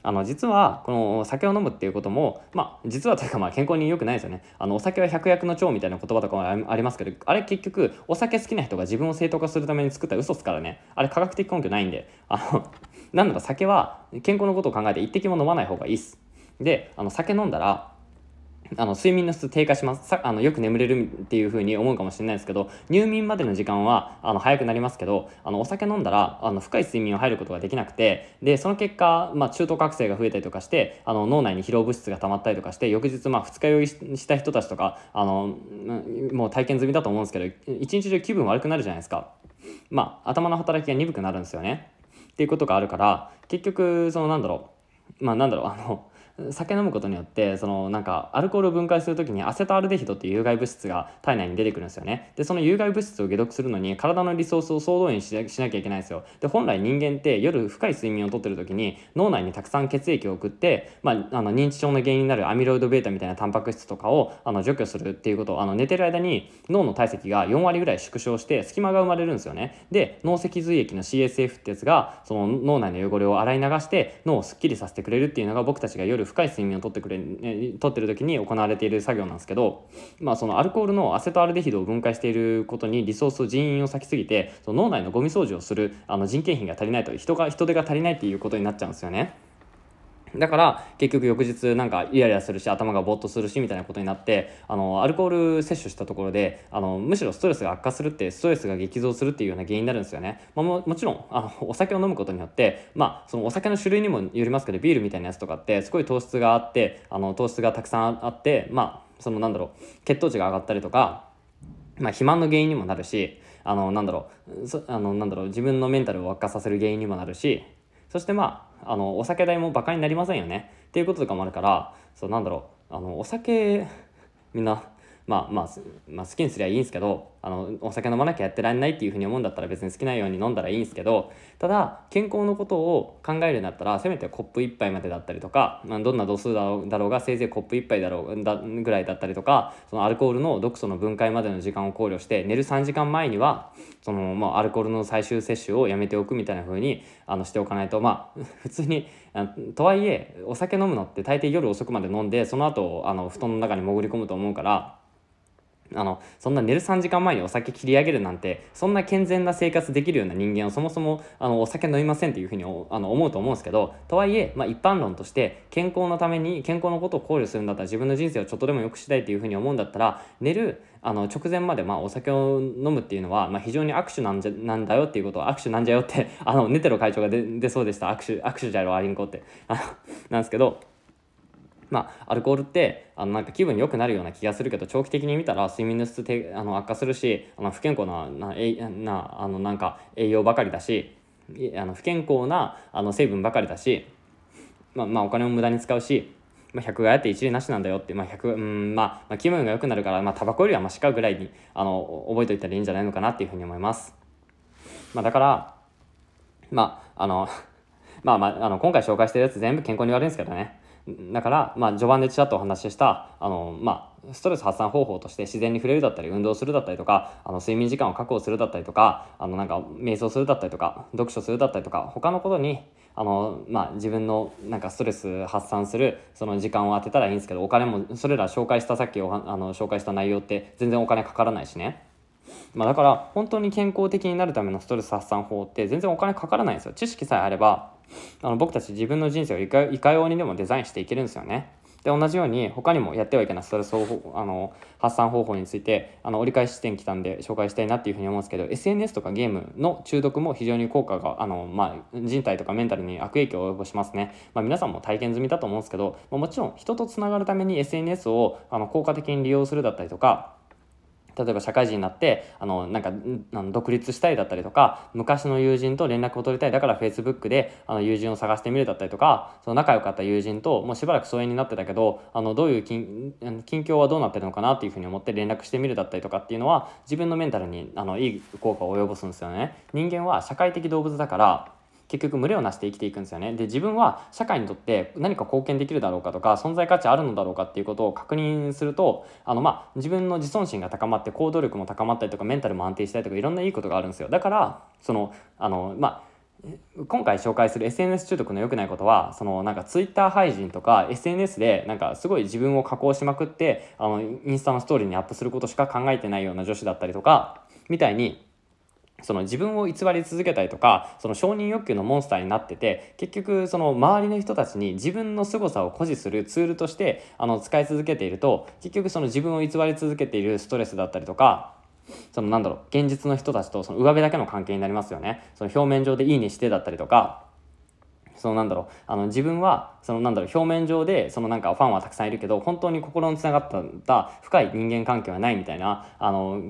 あの実はこの酒を飲むっていうこともまあ実はというかまあ健康に良くないですよねあのお酒は百薬の長みたいな言葉とかもありますけどあれ結局お酒好きな人が自分を正当化するために作った嘘っすからねあれ科学的根拠ないんであのなんなら酒は健康のことを考えて一滴も飲まない方がいいっすであの酒飲んだらあの睡眠の質低下しますさあのよく眠れるっていう風に思うかもしれないですけど入眠までの時間はあの早くなりますけどあのお酒飲んだらあの深い睡眠を入ることができなくてでその結果、まあ、中途覚醒が増えたりとかしてあの脳内に疲労物質が溜まったりとかして翌日、まあ、二日酔いした人たちとかあのもう体験済みだと思うんですけど一日中気分悪くなるじゃないですか。まあ、頭の働きが鈍くなるんですよね。っていうことがあるから結局そのなんだろうまあなんだろうあの酒飲むことによってそのなんかアルコールを分解する時にアセトアルデヒドっていう有害物質が体内に出てくるんですよねでその有害物質を解毒するのに体のリソースを総動員しなきゃいけないんですよで本来人間って夜深い睡眠をとってる時に脳内にたくさん血液を送って、まあ、あの認知症の原因になるアミロイド β みたいなタンパク質とかをあの除去するっていうことをあの寝てる間に脳の体積が4割ぐらい縮小して隙間が生まれるんですよねで脳脊髄液の CSF ってやつがその脳内の汚れを洗い流して脳をすっきりさせてくれるっていうのが僕たちが夜深い睡眠をとってくれ、ね、ってる時に行われている作業なんですけど、まあ、そのアルコールのアセトアルデヒドを分解していることにリソース人員を割きすぎてその脳内のゴミ掃除をするあの人件費が足りないと人が人手が足りないっていうことになっちゃうんですよね。だから結局翌日なんかイライラするし頭がぼーっとするしみたいなことになってあのアルコール摂取したところであのむしろストレスが悪化するってストレスが激増するっていうような原因になるんですよね、まあ、ももちろんあのお酒を飲むことによって、まあ、そのお酒の種類にもよりますけどビールみたいなやつとかってすごい糖質があってあの糖質がたくさんあってまあそのなんだろう血糖値が上がったりとか、まあ、肥満の原因にもなるしあのなんだろうあのなんだろう自分のメンタルを悪化させる原因にもなるしそしてまああのお酒代もバカになりませんよねっていうこととかもあるからそうなんだろうあのお酒みんなまあまあ、まあ、好きにすりゃいいんですけどあのお酒飲まなきゃやってられないっていうふうに思うんだったら別に好きなように飲んだらいいんですけどただ健康のことを考えるんだったらせめてコップ1杯までだったりとか、まあ、どんな度数だろうがせいぜいコップ1杯だろうだぐらいだったりとかそのアルコールの毒素の分解までの時間を考慮して寝る3時間前にはその、まあ、アルコールの最終摂取をやめておくみたいなふうにあのしておかないとまあ 普通にとはいえお酒飲むのって大抵夜遅くまで飲んでその後あの布団の中に潜り込むと思うから。あのそんな寝る3時間前にお酒切り上げるなんてそんな健全な生活できるような人間はそもそもあのお酒飲みませんっていうふうにあの思うと思うんですけどとはいえ、まあ、一般論として健康のために健康のことを考慮するんだったら自分の人生をちょっとでも良くしたいっていうふうに思うんだったら寝るあの直前までまあお酒を飲むっていうのはまあ非常に握手なんじゃなんだよっていうことを握手なんじゃよってあのネテロ会長が出そうでした握手握手じゃろアリンコってあのなんですけど。まあ、アルコールってあのなんか気分良くなるような気がするけど長期的に見たら睡眠の質てあの悪化するしあの不健康ななえなあのなんか栄養ばかりだしあの不健康なあの成分ばかりだし、まあ、まあお金も無駄に使うし。まあ、100がやって一例なしなんだよって、まあ百、うんまあ、まあ、気分が良くなるから、まあ、タバコよりはマシかぐらいにあの覚えておいたらいいんじゃないのかなっていうふうに思います。まあ、だから、まあ、あの、まあまあ、あの今回紹介してるやつ全部健康に悪いんですけどね。だから、まあ、序盤でちらっとお話しした、あの、まあ、ストレス発散方法として自然に触れるだったり、運動するだったりとか、あの、睡眠時間を確保するだったりとか、あの、なんか、瞑想するだったりとか、読書するだったりとか、他のことに、あの、まあ、自分の、なんか、ストレス発散する、その時間を当てたらいいんですけど、お金も、それら紹介した、さっきおあの、紹介した内容って、全然お金かからないしね。まあ、だから、本当に健康的になるためのストレス発散法って、全然お金かからないんですよ。知識さえあれば、あの僕たち自分の人生をいかいかようにでもデザインしていけるんですよね。で同じように他にもやってはいけないストレス方あの発散方法についてあの折り返し地点来たんで紹介したいなっていうふうに思うんですけど SNS とかゲームの中毒も非常に効果があの、まあ、人体とかメンタルに悪影響を及ぼしますね、まあ、皆さんも体験済みだと思うんですけど、まあ、もちろん人とつながるために SNS をあの効果的に利用するだったりとか例えば社会人になって、あの、なんか、独立したいだったりとか、昔の友人と連絡を取りたい、だから Facebook で、あの、友人を探してみるだったりとか、その仲良かった友人と、もうしばらく疎遠になってたけど、あの、どういう近、近況はどうなってるのかなっていうふうに思って連絡してみるだったりとかっていうのは、自分のメンタルに、あの、いい効果を及ぼすんですよね。人間は社会的動物だから、結局群れをなして生きていくんですよねで自分は社会にとって何か貢献できるだろうかとか存在価値あるのだろうかっていうことを確認するとあのまあ自分の自尊心が高まって行動力も高まったりとかメンタルも安定したりとかいろんないいことがあるんですよだからそのあのまあ今回紹介する SNS 中毒の良くないことはそのなんか Twitter 配信とか SNS でなんかすごい自分を加工しまくってあのインスタのストーリーにアップすることしか考えてないような女子だったりとかみたいにその自分を偽り続けたりとかその承認欲求のモンスターになってて結局その周りの人たちに自分の凄さを誇示するツールとしてあの使い続けていると結局その自分を偽り続けているストレスだったりとかそのなんだろう現実の人たちとその上辺だけの関係になりますよねその表面上でいいねしてだったりとかそのなんだろうあの自分はそのなんだろう表面上でそのなんかファンはたくさんいるけど本当に心のつながった深い人間関係はないみたいなあの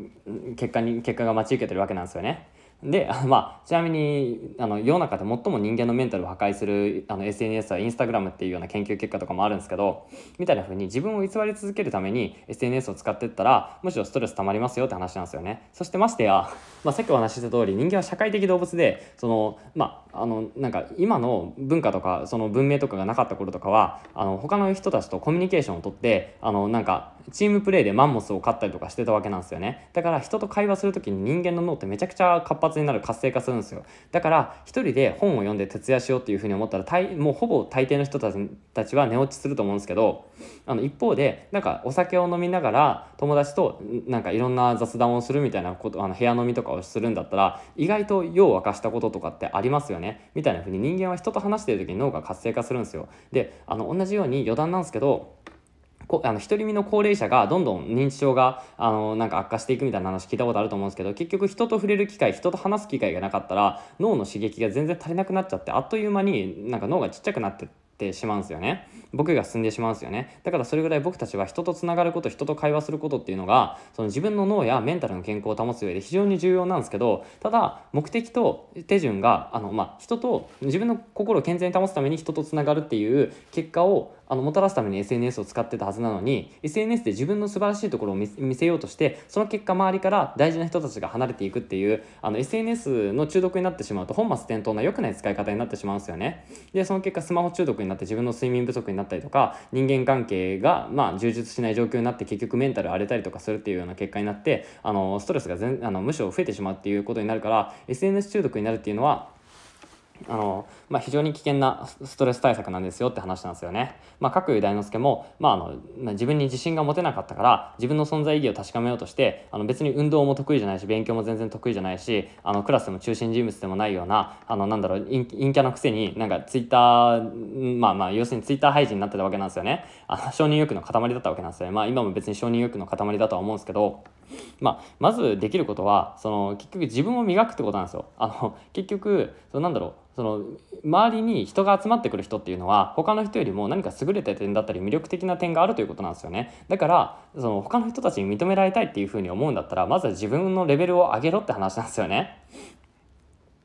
結果に結果が待ち受けてるわけなんですよね。で、まあ、ちなみに、あの、世の中で最も人間のメンタルを破壊する、あの、SNS はインスタグラムっていうような研究結果とかもあるんですけど、みたいな風に自分を偽り続けるために SNS を使ってったら、むしろストレス溜まりますよって話なんですよね。そしてましてや、まあ、さっきお話しした通り、人間は社会的動物で、その、まあ、あの、なんか、今の文化とか、その文明とかがなかった頃とかは、あの、他の人たちとコミュニケーションをとって、あの、なんか、チームプレーでマンモスを飼ったりとかしてたわけなんですよね。だから、人と会話する時に人間の脳ってめちゃくちゃ活発になる活性化するんですよだから一人で本を読んで徹夜しようっていうふうに思ったらもうほぼ大抵の人たちは寝落ちすると思うんですけどあの一方でなんかお酒を飲みながら友達となんかいろんな雑談をするみたいなことあの部屋飲みとかをするんだったら意外と夜を明かしたこととかってありますよねみたいなふうに人間は人と話してる時に脳が活性化するんですよであの同じように余談なんですけどこあの独り身の高齢者がどんどん認知症があのなんか悪化していくみたいな話聞いたことあると思うんですけど結局人と触れる機会人と話す機会がなかったら脳の刺激が全然足りなくなっちゃってあっという間になんか脳がちっちゃくなってってしまうんですよね僕が進んでしまうんですよねだからそれぐらい僕たちは人とつながること人と会話することっていうのがその自分の脳やメンタルの健康を保つ上で非常に重要なんですけどただ目的と手順があの、まあ、人と自分の心を健全に保つために人とつながるっていう結果をあのもたらすために SNS を使ってたはずなのに SNS で自分の素晴らしいところを見せようとしてその結果周りから大事な人たちが離れていくっていうあの SNS の中毒になってしまうと本末転倒な良くない使い方になってしまうんですよねでその結果スマホ中毒になって自分の睡眠不足になったりとか人間関係がまあ充実しない状況になって結局メンタル荒れたりとかするっていうような結果になってあのストレスが全あのむしろ増えてしまうっていうことになるから SNS 中毒になるっていうのはあの、まあ、非常に危険なストレス対策なんですよって話なんですよね。まあ、各大之助も、まああの自分に自信が持てなかったから自分の存在意義を確かめようとしてあの別に運動も得意じゃないし勉強も全然得意じゃないしあのクラスでも中心人物でもないようなあのなんだろう陰キャのくせになんかツイッターまあまあ要するにツイッター配信になってたわけなんですよね。あの承認欲の塊だったわけなんですよね。まあ、今も別に承認欲の塊だとは思うんですけど。まあ、まずできることはその結局自分を磨くってことなんですよ。あの結局そのなんだろうその周りに人が集まってくる人っていうのは他の人よりも何か優れた点だったり魅力的な点があるということなんですよねだからその他の人たちに認められたいっていうふうに思うんだったらまずは自分のレベルを上げろって話なんですよね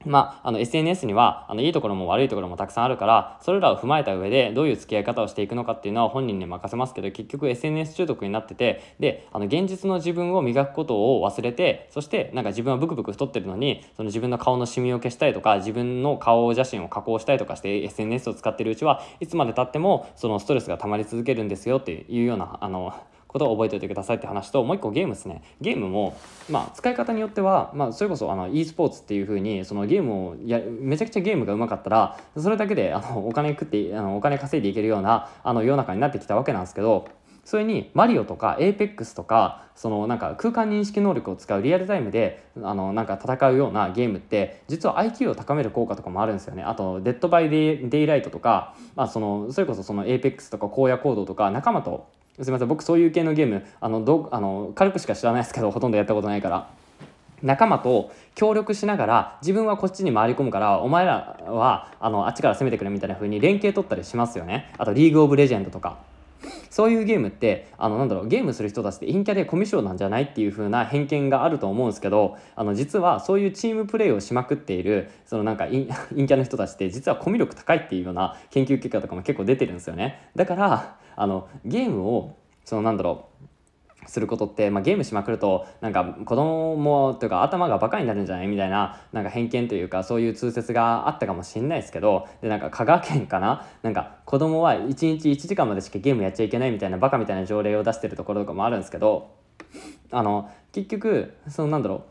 まあ、あの SNS にはあのいいところも悪いところもたくさんあるからそれらを踏まえた上でどういう付き合い方をしていくのかっていうのは本人に任せますけど結局 SNS 中毒になっててであの現実の自分を磨くことを忘れてそしてなんか自分はブクブク太ってるのにその自分の顔のシミを消したいとか自分の顔写真を加工したいとかして SNS を使ってるうちはいつまでたってもそのストレスが溜まり続けるんですよっていうようなあのことを覚えておいてくださいって話ともう一個ゲームですねゲームも、まあ、使い方によっては、まあ、それこそあの e スポーツっていう風にそのゲームをやめちゃくちゃゲームがうまかったらそれだけであのお金食ってあのお金稼いでいけるようなあの世の中になってきたわけなんですけどそれにマリオとかエーペックスとかそのなんか空間認識能力を使うリアルタイムであのなんか戦うようなゲームって実は IQ を高める効果とかもあるんですよねあと「デッド・バイ・デイ・ライト」とか、まあ、そのそれこそそのエーペックスとか荒野行動とか仲間とすいません僕そういう系のゲームあのどあの軽くしか知らないですけどほとんどやったことないから仲間と協力しながら自分はこっちに回り込むからお前らはあのあっちから攻めてくれみたいな風に連携取ったりしますよねあとリーグオブレジェンドとかそういうゲームってあのなんだろうゲームする人たちって陰キャでコミュ障なんじゃないっていう風な偏見があると思うんですけどあの実はそういうチームプレーをしまくっているそのなんか 陰キャの人たちって実はコミュ力高いっていうような研究結果とかも結構出てるんですよね。だからあのゲームをそのなんだろうすることって、まあ、ゲームしまくるとなんか子供というか頭がバカになるんじゃないみたいななんか偏見というかそういう通説があったかもしれないですけどでなんか香川県かななんか子供は1日1時間までしかゲームやっちゃいけないみたいなバカみたいな条例を出してるところとかもあるんですけどあの結局そのなんだろう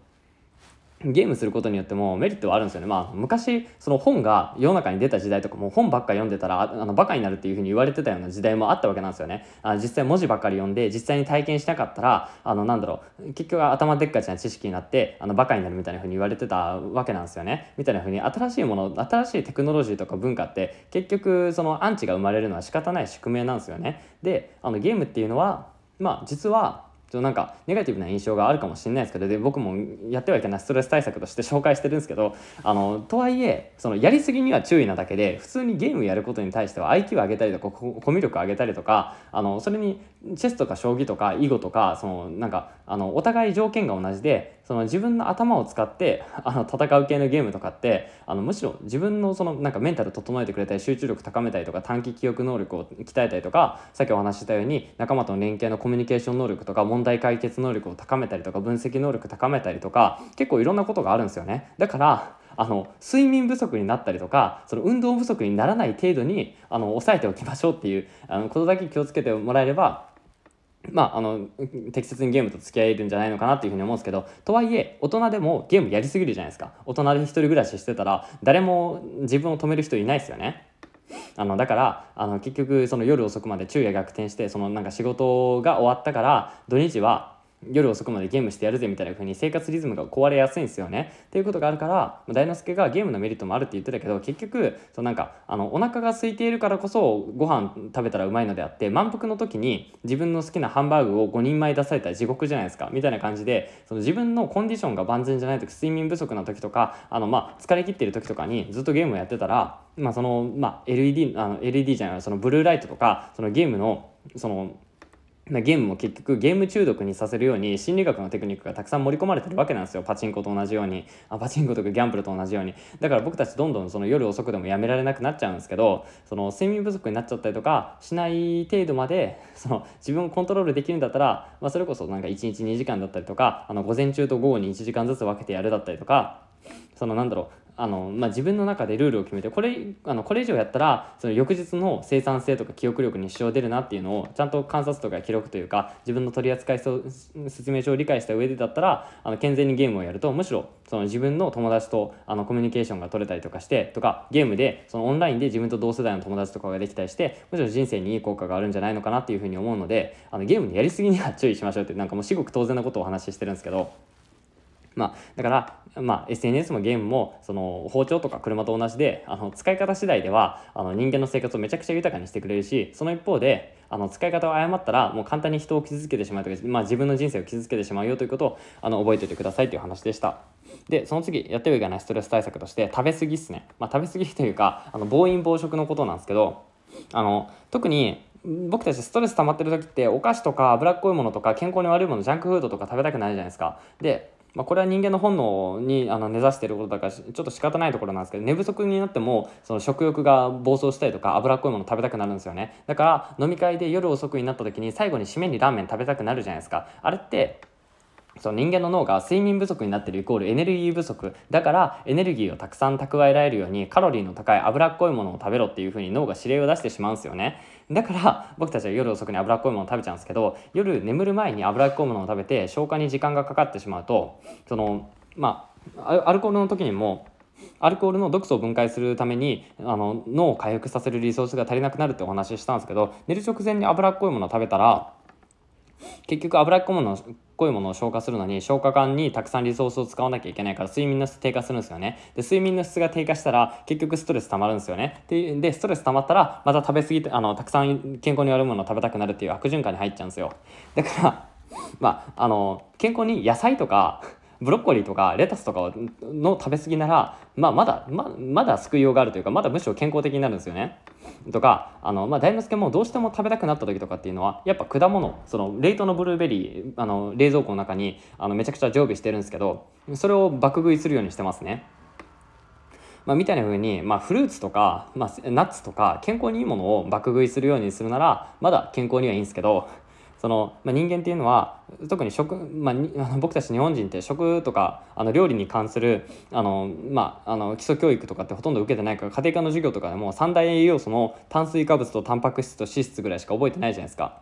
ゲームすることによってもメリットはあるんですよね。まあ、昔、その本が世の中に出た時代とかも本ばっか読んでたら、あの、バカになるっていうふうに言われてたような時代もあったわけなんですよね。あ実際文字ばっかり読んで、実際に体験しなかったら、あの、なんだろう、結局頭でっかちな知識になって、あの、バカになるみたいなふうに言われてたわけなんですよね。みたいなふうに、新しいもの、新しいテクノロジーとか文化って、結局、そのアンチが生まれるのは仕方ない宿命なんですよね。で、あの、ゲームっていうのは、まあ、実は、となんかネガティブな印象があるかもしれないですけどで僕もやってはいけないストレス対策として紹介してるんですけどあのとはいえそのやりすぎには注意なだけで普通にゲームやることに対しては IQ を上げたりとかコミュ力を上げたりとかあのそれにチェスとか将棋とか囲碁とかそのなんかあのお互い条件が同じでその自分の頭を使ってあの戦う系のゲームとかってあのむしろ自分のそのなんかメンタル整えてくれたり集中力高めたりとか短期記憶能力を鍛えたりとかさっきお話したように仲間との連携のコミュニケーション能力とか問題解決能力を高めたりとか分析能力高めたりとか結構いろんなことがあるんですよね。だからあの睡眠不足になったりとかその運動不足にならない程度にあの抑えておきましょうっていうあのことだけ気をつけてもらえればまあ、あの適切にゲームと付き合えるんじゃないのかなっていうふうに思うんですけどとはいえ大人でもゲームやりすぎるじゃないですか大人で一人暮らししてたら誰も自分を止める人いないですよね。あのだからあの結局その夜遅くまで昼夜逆転してそのなんか仕事が終わったから土日は夜遅くまでゲームしてやるぜみたいな風に生活リズムが壊れやすいんですよね。っていうことがあるから大之助がゲームのメリットもあるって言ってたけど結局そうなんかあのお腹が空いているからこそご飯食べたらうまいのであって満腹の時に自分の好きなハンバーグを5人前出されたら地獄じゃないですかみたいな感じでその自分のコンディションが万全じゃない時睡眠不足な時とかあの、まあ、疲れ切ってる時とかにずっとゲームをやってたら、まあそのまあ、LED, あの LED じゃないそのブルーライトとかそのゲームのそのゲームも結局ゲーム中毒にさせるように心理学のテクニックがたくさん盛り込まれてるわけなんですよパチンコと同じようにあパチンコとかギャンブルと同じようにだから僕たちどんどんその夜遅くでもやめられなくなっちゃうんですけどその睡眠不足になっちゃったりとかしない程度までその自分をコントロールできるんだったら、まあ、それこそなんか1日2時間だったりとかあの午前中と午後に1時間ずつ分けてやるだったりとかそのなんだろうあの、まあ、自分の中でルールを決めてこれあのこれ以上やったらその翌日の生産性とか記憶力に支障出るなっていうのをちゃんと観察とか記録というか自分の取扱い説明書を理解した上でだったらあの健全にゲームをやるとむしろその自分の友達とあのコミュニケーションが取れたりとかしてとかゲームでそのオンラインで自分と同世代の友達とかができたりしてむしろ人生にいい効果があるんじゃないのかなっていうふうに思うのであのゲームのやりすぎには注意しましょうってなんかもう至極当然なことをお話ししてるんですけど。まあ、だから、まあ、SNS もゲームもその包丁とか車と同じであの使い方次第ではあの人間の生活をめちゃくちゃ豊かにしてくれるしその一方であの使い方を誤ったらもう簡単に人を傷つけてしまうとか、まあ、自分の人生を傷つけてしまうよということをあの覚えておいてくださいという話でした。でその次やってはいけないストレス対策として食べ過ぎっすね、まあ、食べ過ぎというかあの暴飲暴食のことなんですけどあの特に僕たちストレス溜まってる時ってお菓子とか脂っこいものとか健康に悪いものジャンクフードとか食べたくないじゃないですかでまあ、これは人間の本能にあの根ざしていることだからちょっと仕方ないところなんですけど寝不足になってもその食欲が暴走したりとか脂っこいもの食べたくなるんですよねだから飲み会で夜遅くになった時に最後に締めにラーメン食べたくなるじゃないですかあれってその人間の脳が睡眠不足になってるイコールエネルギー不足だからエネルギーをたくさん蓄えられるようにカロリーの高い脂っこいものを食べろっていう風に脳が指令を出してしまうんですよねだから僕たちは夜遅くに脂っこいものを食べちゃうんですけど夜眠る前に脂っこいものを食べて消化に時間がかかってしまうとそのまあアルコールの時にもアルコールの毒素を分解するためにあの脳を回復させるリソースが足りなくなるってお話ししたんですけど寝る直前に脂っこいものを食べたら結局脂っこいもの濃いものを消化するのに消化管にたくさんリソースを使わなきゃいけないから睡眠の質低下するんですよねで睡眠の質が低下したら結局ストレス溜まるんですよねでストレス溜まったらまた食べ過ぎてあのたくさん健康に悪いものを食べたくなるっていう悪循環に入っちゃうんですよだからまああの健康に野菜とかブロッコリーとかレタスとかの食べ過ぎなら、まあ、まだままだ救いようがあるというかまだむしろ健康的になるんですよね。とかあの、まあ、大之助もどうしても食べたくなった時とかっていうのはやっぱ果物その冷凍のブルーベリーあの冷蔵庫の中にあのめちゃくちゃ常備してるんですけどそれを爆食いするようにしてますね。まあ、みたいな風に、まあ、フルーツとか、まあ、ナッツとか健康にいいものを爆食いするようにするならまだ健康にはいいんですけどその、まあ、人間っていうのは特に食、まあ、僕たち日本人って食とかあの料理に関するあの、まあ、あの基礎教育とかってほとんど受けてないから家庭科の授業とかでも三大栄養素の炭水化物とタンパク質と脂質ぐらいしか覚えてないじゃないですか。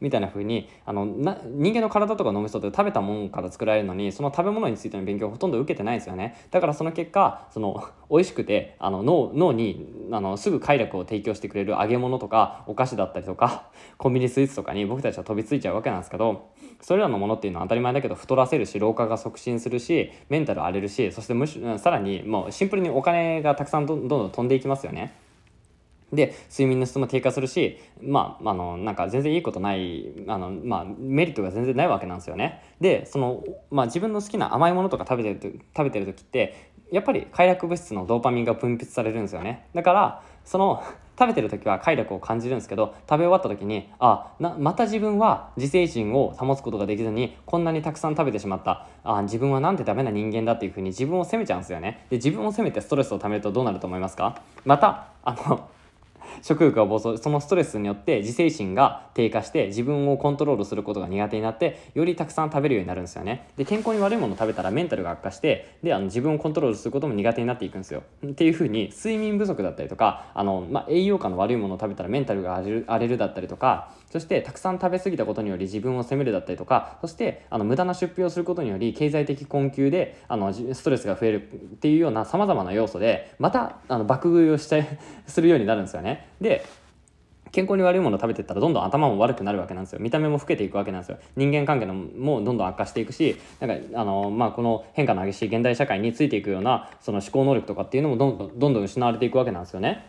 みたいな風にあのな人間の体とか脳みそって食べたもんから作られるのにその食べ物についての勉強をほとんど受けてないんですよねだからその結果その 美味しくてあの脳脳にあのすぐ快楽を提供してくれる揚げ物とかお菓子だったりとか コンビニスイーツとかに僕たちは飛びついちゃうわけなんですけどそれらのものっていうのは当たり前だけど太らせるし老化が促進するしメンタル荒れるしそしてむしさらにもうシンプルにお金がたくさんどんどん飛んでいきますよね。で、睡眠の質も低下するし、まあ、あの、なんか全然いいことない、あの、まあ、メリットが全然ないわけなんですよね。で、その、まあ、自分の好きな甘いものとか食べてる、食べてる時って、やっぱり快楽物質のドーパミンが分泌されるんですよね。だから、その、食べてる時は快楽を感じるんですけど食べ終わった時にあなまた自分は自制心を保つことができずにこんなにたくさん食べてしまったあ自分はなんてダメな人間だっていうふうに自分を責めちゃうんですよねで自分を責めてストレスをためるとどうなると思いますかまたあの食欲が暴走そのストレスによって自制心が低下して自分をコントロールすることが苦手になってよりたくさん食べるようになるんですよねで健康に悪いものを食べたらメンタルが悪化してであの自分をコントロールすることも苦手になっていくんですよっていうふうに睡眠不足だったりとかあの、まあ、栄養価の悪いものを食べたらメンタルが荒れるだったりとかそしてたくさん食べ過ぎたことにより自分を責めるだったりとかそしてあの無駄な出費をすることにより経済的困窮であのストレスが増えるっていうようなさまざまな要素でまたあの爆食いをしたいするようになるんですよね。で健康に悪いものを食べてったらどんどん頭も悪くなるわけなんですよ見た目も老けていくわけなんですよ人間関係のもどんどん悪化していくしなんかあの、まあ、この変化の激しい現代社会についていくようなその思考能力とかっていうのもどんどんどんどん失われていくわけなんですよね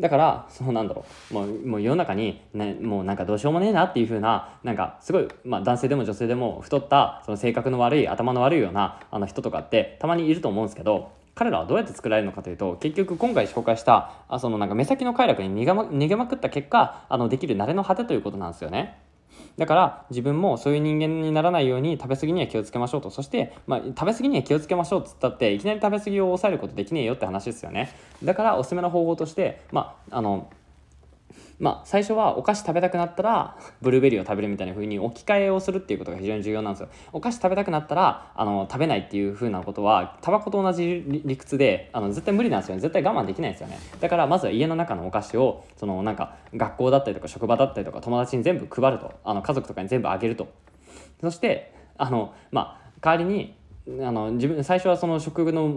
だから、そのなんだろう、もうもう世の中に、ね、もうなんかどうしようもねえなっていう風な、なんかすごい、まあ、男性でも女性でも太った、その性格の悪い、頭の悪いようなあの人とかってたまにいると思うんですけど、彼らはどうやって作られるのかというと結局今回紹介したあそのなんか目先の快楽に逃げまくった結果あのできる慣れの果てということなんですよね。だから自分もそういう人間にならないように食べ過ぎには気をつけましょうとそして、まあ、食べ過ぎには気をつけましょうっつったっていきなり食べ過ぎを抑えることできねえよって話ですよねだからおすすめの方法としてまああのまあ、最初はお菓子食べたくなったら ブルーベリーを食べるみたいな風に置き換えをするっていうことが非常に重要なんですよお菓子食べたくなったらあの食べないっていう風なことはタバコと同じ理屈であの絶対無理なんですよね絶対我慢できないですよねだからまずは家の中のお菓子をそのなんか学校だったりとか職場だったりとか友達に全部配るとあの家族とかに全部あげるとそしてあのまあ代わりにあの自分最初はその食の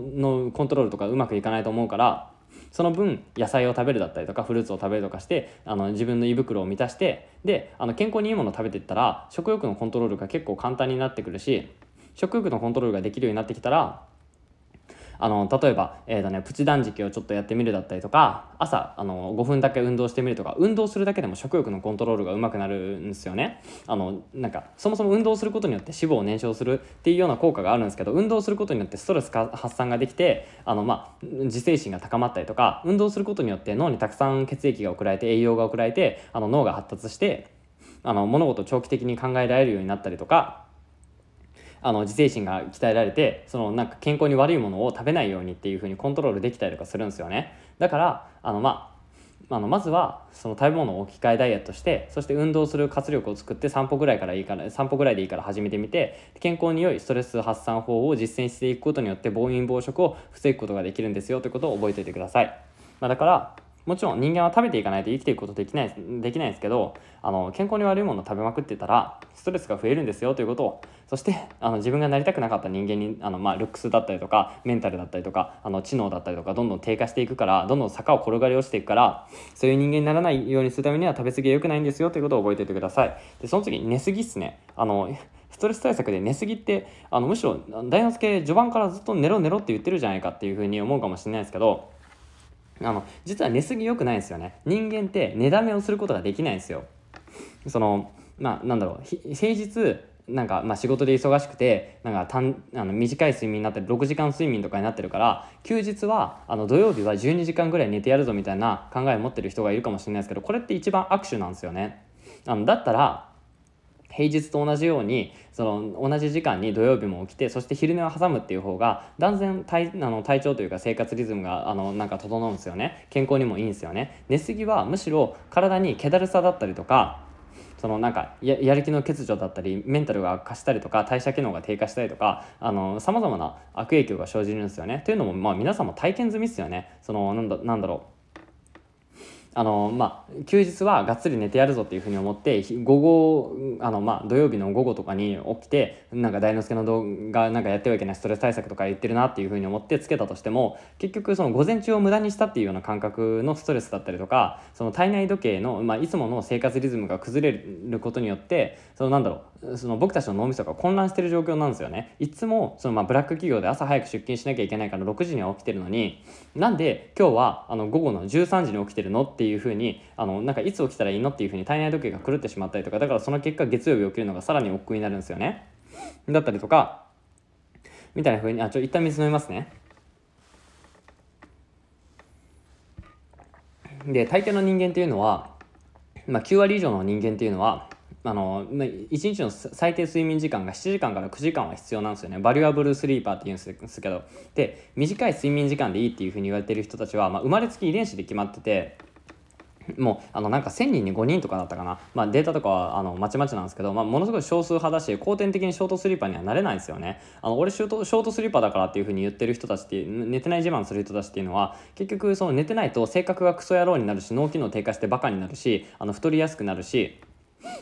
のコントロールとかうまくいかないと思うからその分野菜を食べるだったりとかフルーツを食べるとかしてあの自分の胃袋を満たしてであの健康にいいものを食べていったら食欲のコントロールが結構簡単になってくるし食欲のコントロールができるようになってきたらあの例えば、えーとね、プチ断食をちょっとやってみるだったりとか朝あの5分だけ運動してみるとか運動するだけでも食欲のコントロールがうまくなるんですよねあのなんかそもそも運動することによって脂肪を燃焼するっていうような効果があるんですけど運動することによってストレス発散ができてあの、まあ、自制心が高まったりとか運動することによって脳にたくさん血液が送られて栄養が送られてあの脳が発達してあの物事を長期的に考えられるようになったりとかあの自制心が鍛えられてそのなんか健康に悪いものを食べないようにっていう風にコントロールできたりとかするんですよねだからあのまああのまずはその食べ物を置き換えダイエットしてそして運動する活力を作って散歩ぐらいからいいから散歩ぐらいでいいから始めてみて健康に良いストレス発散法を実践していくことによって暴飲暴食を防ぐことができるんですよということを覚えておいてください、まあ、だからもちろん人間は食べていかないと生きていくことできないできないですけどあの健康に悪いものを食べまくってたらストレスが増えるんですよということをそしてあの自分がなりたくなかった人間にあの、まあ、ルックスだったりとかメンタルだったりとかあの知能だったりとかどんどん低下していくからどんどん坂を転がり落ちていくからそういう人間にならないようにするためには食べ過ぎは良くないんですよということを覚えておいてください。でその次寝過ぎっすねあのストレス対策で寝すぎってあのむしろ大之助序盤からずっと寝ろ寝ろって言ってるじゃないかっていうふうに思うかもしれないですけどあの実は寝すぎ良くないんですよね人間って寝だめをすることができないんですよそのまあなんだろう平日なんかまあ仕事で忙しくてなんかあの短い睡眠になってる6時間睡眠とかになってるから休日はあの土曜日は12時間ぐらい寝てやるぞみたいな考えを持ってる人がいるかもしれないですけどこれって一番握手なんですよね。あのだったら平日と同じようにその同じ時間に土曜日も起きてそして昼寝を挟むっていう方が断然体あの体調というか生活リズムがあのなんか整うんですよね健康にもいいんですよね寝すぎはむしろ体に気だるさだったりとかそのなんかややる気の欠如だったりメンタルが悪化したりとか代謝機能が低下したりとかさまざまな悪影響が生じるんですよねというのもまあ皆さんも体験済みですよねそのなんだなんだろうあのまあ、休日はがっつり寝てやるぞっていうふうに思って午後あの、まあ、土曜日の午後とかに起きてなんか大之助の動画なんかやってはいけないストレス対策とか言ってるなっていうふうに思ってつけたとしても結局その午前中を無駄にしたっていうような感覚のストレスだったりとかその体内時計の、まあ、いつもの生活リズムが崩れることによってそのなんだろうその僕たちの脳みそが混乱してる状況なんですよねいつもそのまあブラック企業で朝早く出勤しなきゃいけないから6時には起きてるのになんで今日はあの午後の13時に起きてるのっていうふうにあのなんかいつ起きたらいいのっていうふうに体内時計が狂ってしまったりとかだからその結果月曜日起きるのがさらに億劫になるんですよねだったりとかみたいなふうにあちょ一旦水飲みますねで大抵の人間っていうのは、まあ、9割以上の人間っていうのはあの1日の最低睡眠時間が7時間から9時間は必要なんですよねバリュアブルスリーパーって言うんですけどで短い睡眠時間でいいっていうふうに言われてる人たちは、まあ、生まれつき遺伝子で決まっててもうあのなんか1,000人に5人とかだったかな、まあ、データとかはあのまちまちなんですけど、まあ、ものすごい少数派だし後天的にショートスリーパーにはなれないんですよねあの俺ショートショートスリーパーだからっていうふうに言ってる人たちって寝てない自慢する人たちっていうのは結局その寝てないと性格がクソ野郎になるし脳機能低下してバカになるしあの太りやすくなるし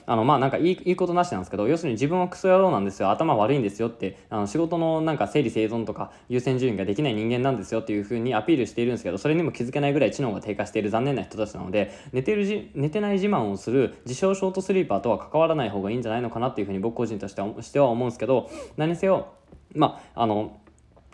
あのまあなんかいいいいことなしなんですけど要するに自分はクソ野郎なんですよ頭悪いんですよってあの仕事のなんか整理生存とか優先順位ができない人間なんですよっていうふうにアピールしているんですけどそれにも気づけないぐらい知能が低下している残念な人たちなので寝てるじ寝てない自慢をする自称ショートスリーパーとは関わらない方がいいんじゃないのかなっていうふうに僕個人としてはしては思うんですけど何せよまああの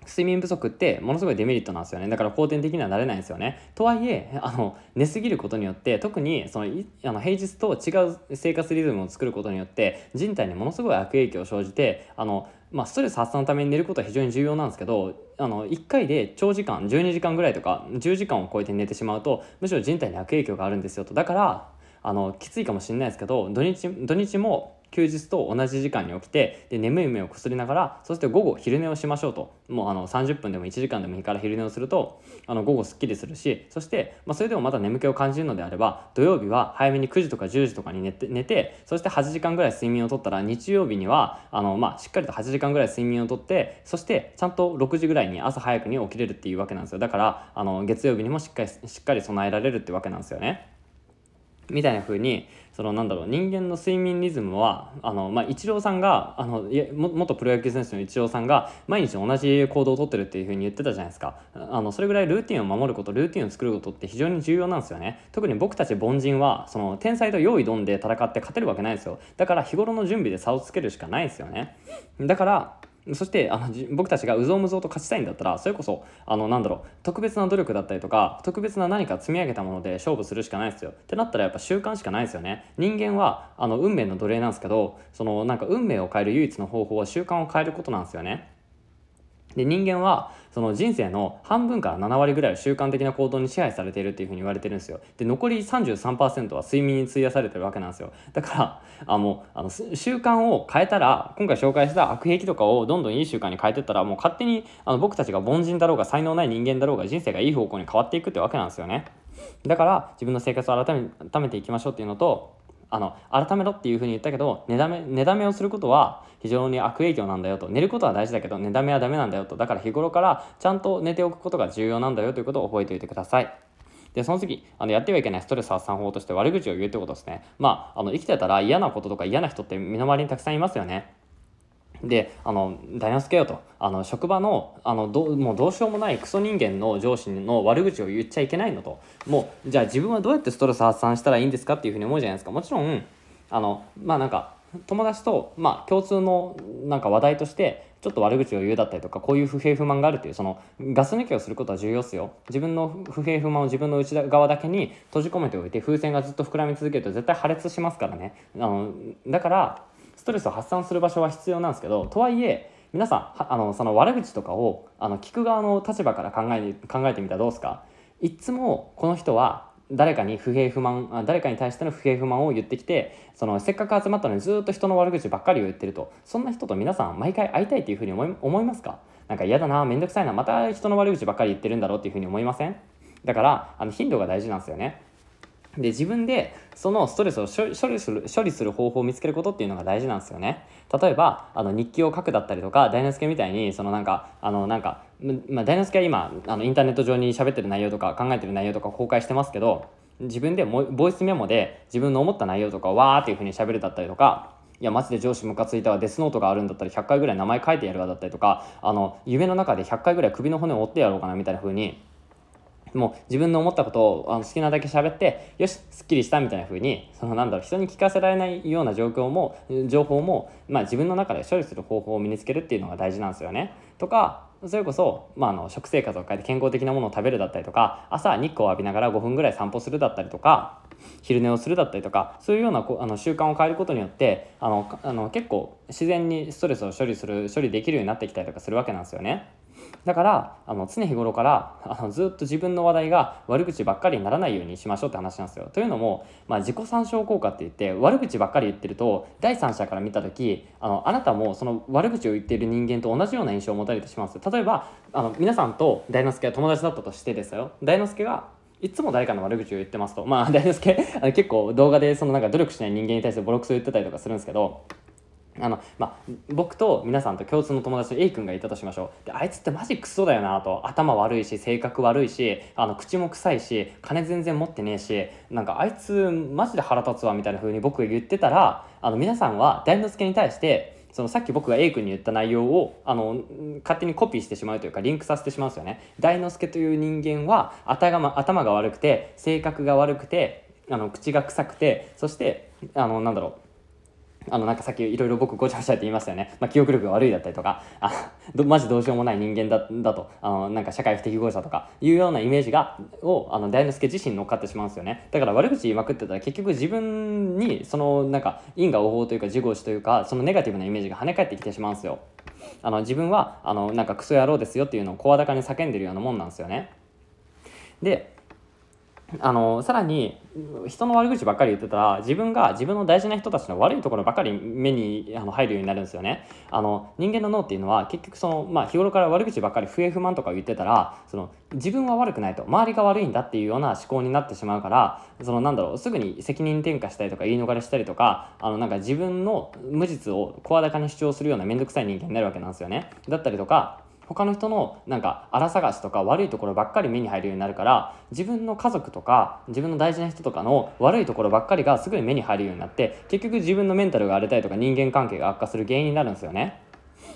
睡眠不足ってものすごいデメリットなんですよね。だから後天的にはなれないんですよね。とはいえ、あの、寝すぎることによって、特にそのあの平日と違う生活リズムを作ることによって、人体にものすごい悪影響を生じて、あの、まあ、ストレス発散のために寝ることは非常に重要なんですけどあの1回で長時間12時間ぐらいとか10時間を超えて寝てしまうとむしろ人体に悪影響があるんですよとだからあのきついかもしれないですけど土日土日も休日と同じ時間に起きてで眠い目をこすりながらそして午後昼寝をしましょうともうあの30分でも1時間でもいいから昼寝をするとあの午後すっきりするしそして、まあ、それでもまた眠気を感じるのであれば土曜日は早めに9時とか10時とかに寝て寝てそして8時間ぐらい睡眠をとったら日曜日にはあの、まあ、しっかりと8時間ぐらい睡眠をとってそしてちゃんと6時ぐらいに朝早くに起きれるっていうわけなんですよだからあの月曜日にもしっかりしっかり備えられるってわけなんですよね。みたいな風にそのなんだろう人間の睡眠リズムはあの、まあ、イチローさんがあの元プロ野球選手のイチローさんが毎日同じ行動をとってるっていうふうに言ってたじゃないですかあのそれぐらいルーティンを守ることルーティンを作ることって非常に重要なんですよね特に僕たち凡人はその天才と用意どんで戦って勝てるわけないですよだから日頃の準備で差をつけるしかないですよねだからそしてあの僕たちがうぞうむぞうと勝ちたいんだったらそれこそあのなんだろう特別な努力だったりとか特別な何か積み上げたもので勝負するしかないですよってなったらやっぱ習慣しかないですよね人間はあの運命の奴隷なんですけどそのなんか運命を変える唯一の方法は習慣を変えることなんですよねで人間はその人生の半分から7割ぐらいは習慣的な行動に支配されているっていうふうに言われてるんですよで残り33%は睡眠に費やされてるわけなんですよだからあのあの習慣を変えたら今回紹介した悪癖とかをどんどんいい習慣に変えてったらもう勝手にあの僕たちが凡人だろうが才能ない人間だろうが人生がいい方向に変わっていくってわけなんですよねだから自分の生活を改めていきましょうっていうのとあの改めろっていうふうに言ったけど寝だめ寝だめをすることは非常に悪影響なんだよと寝ることは大事だけど寝だめはダメなんだよとだから日頃からちゃんと寝ておくことが重要なんだよということを覚えておいてください。で、その次、あのやってはいけないストレス発散法として悪口を言うってことですね。まあ、あの生きてたら嫌なこととか嫌な人って身の回りにたくさんいますよね。で、あの、大名助けよと。あの、職場の、あの、どもうどうしようもないクソ人間の上司の悪口を言っちゃいけないのと。もう、じゃあ自分はどうやってストレス発散したらいいんですかっていうふうに思うじゃないですか。もちろん、あの、まあなんか、友達と、まあ、共通のなんか話題としてちょっと悪口を言うだったりとかこういう不平不満があるというそのガス抜きをすることは重要っすよ自分の不平不満を自分の内側だけに閉じ込めておいて風船がずっと膨らみ続けると絶対破裂しますからねあのだからトレスを発散する場所は必要なんですけどとはいえ皆さんあのその悪口とかをあの聞く側の立場から考え考えてみたらどうですかいつもこの人は誰かに不平不満誰かに対しての不平不満を言ってきてそのせっかく集まったのにずっと人の悪口ばっかりを言ってるとそんな人と皆さん毎回会いたいっていうふうに思い思いますかなんか嫌だな面倒くさいなまた人の悪口ばっかり言ってるんだろうっていうふうに思いませんだからあの頻度が大事なんですよねで自分でそのストレスを処理する処理する方法を見つけることっていうのが大事なんですよね。例えばあの日記を書くだったりとか大之助みたいにそのなんかあのなんか、ま大之助は今あのインターネット上に喋ってる内容とか考えてる内容とか公開してますけど自分でもボイスメモで自分の思った内容とかわーっていうふうに喋るだったりとかいやマジで上司ムカついたわデスノートがあるんだったら100回ぐらい名前書いてやるわだったりとかあの夢の中で100回ぐらい首の骨を折ってやろうかなみたいな風にもう自分の思ったことをあの好きなだけ喋ってよしすっきりしたみたいな風にそのなんだろう人に聞かせられないような状況も情報も、まあ、自分の中で処理する方法を身につけるっていうのが大事なんですよね。とかそれこそ、まあ、あの食生活を変えて健康的なものを食べるだったりとか朝日光を浴びながら5分ぐらい散歩するだったりとか昼寝をするだったりとかそういうようなあの習慣を変えることによってあのあの結構自然にストレスを処理する処理できるようになってきたりとかするわけなんですよね。だからあの常日頃からあのずっと自分の話題が悪口ばっかりにならないようにしましょうって話なんですよ。というのも、まあ、自己参照効果って言って悪口ばっかり言ってると第三者から見た時あのあなたもその悪口を言っている人間と同じような印象を持たれてしまうんですよ。例えばあの皆さんと大之助が友達だったとしてですよ。大之助がいつも誰かの悪口を言ってますと。まあ、大之助、結構動画でそのなんか努力しない人間に対してボロクソ言ってたりとかするんですけど、あのまあ、僕と皆さんと共通の友達の A 君がいたとしましょうであいつってマジクソだよなと頭悪いし性格悪いしあの口も臭いし金全然持ってねえしなんかあいつマジで腹立つわみたいな風に僕が言ってたらあの皆さんは大之助に対してそのさっき僕が A 君に言った内容をあの勝手にコピーしてしまうというかリンクさせてしまうんですよね。大之助という人間は頭頭が悪くて性格が悪くてあの口が臭くてそしてあのなんだろうあの、なんかさっきいろいろ僕ごちゃごちゃって言いましたよね。まあ、記憶力が悪いだったりとか、あ、ど、マジどうしようもない人間だ、だと、あの、なんか社会不適合者とか、いうようなイメージが、を、あの、大之助自身乗っかってしまうんですよね。だから悪口言いまくってたら、結局自分に、その、なんか、因果応報というか、自業死というか、そのネガティブなイメージが跳ね返ってきてしまうんですよ。あの、自分は、あの、なんかクソ野郎ですよっていうのを声高に叫んでるようなもんなんですよね。で、あのさらに人の悪口ばっかり言ってたら自分が自分の大事な人たちの悪いところばかり目にあの入るようになるんですよねあの人間の脳っていうのは結局その、まあ、日頃から悪口ばっかり不平不満とか言ってたらその自分は悪くないと周りが悪いんだっていうような思考になってしまうからそのなんだろうすぐに責任転嫁したりとか言い逃れしたりとかあのなんか自分の無実を声高に主張するような面倒くさい人間になるわけなんですよねだったりとか他の人のなんか荒探しとか悪いところばっかり目に入るようになるから自分の家族とか自分の大事な人とかの悪いところばっかりがすぐに目に入るようになって結局自分のメンタルが荒れたりとか人間関係が悪化する原因になるんですよね。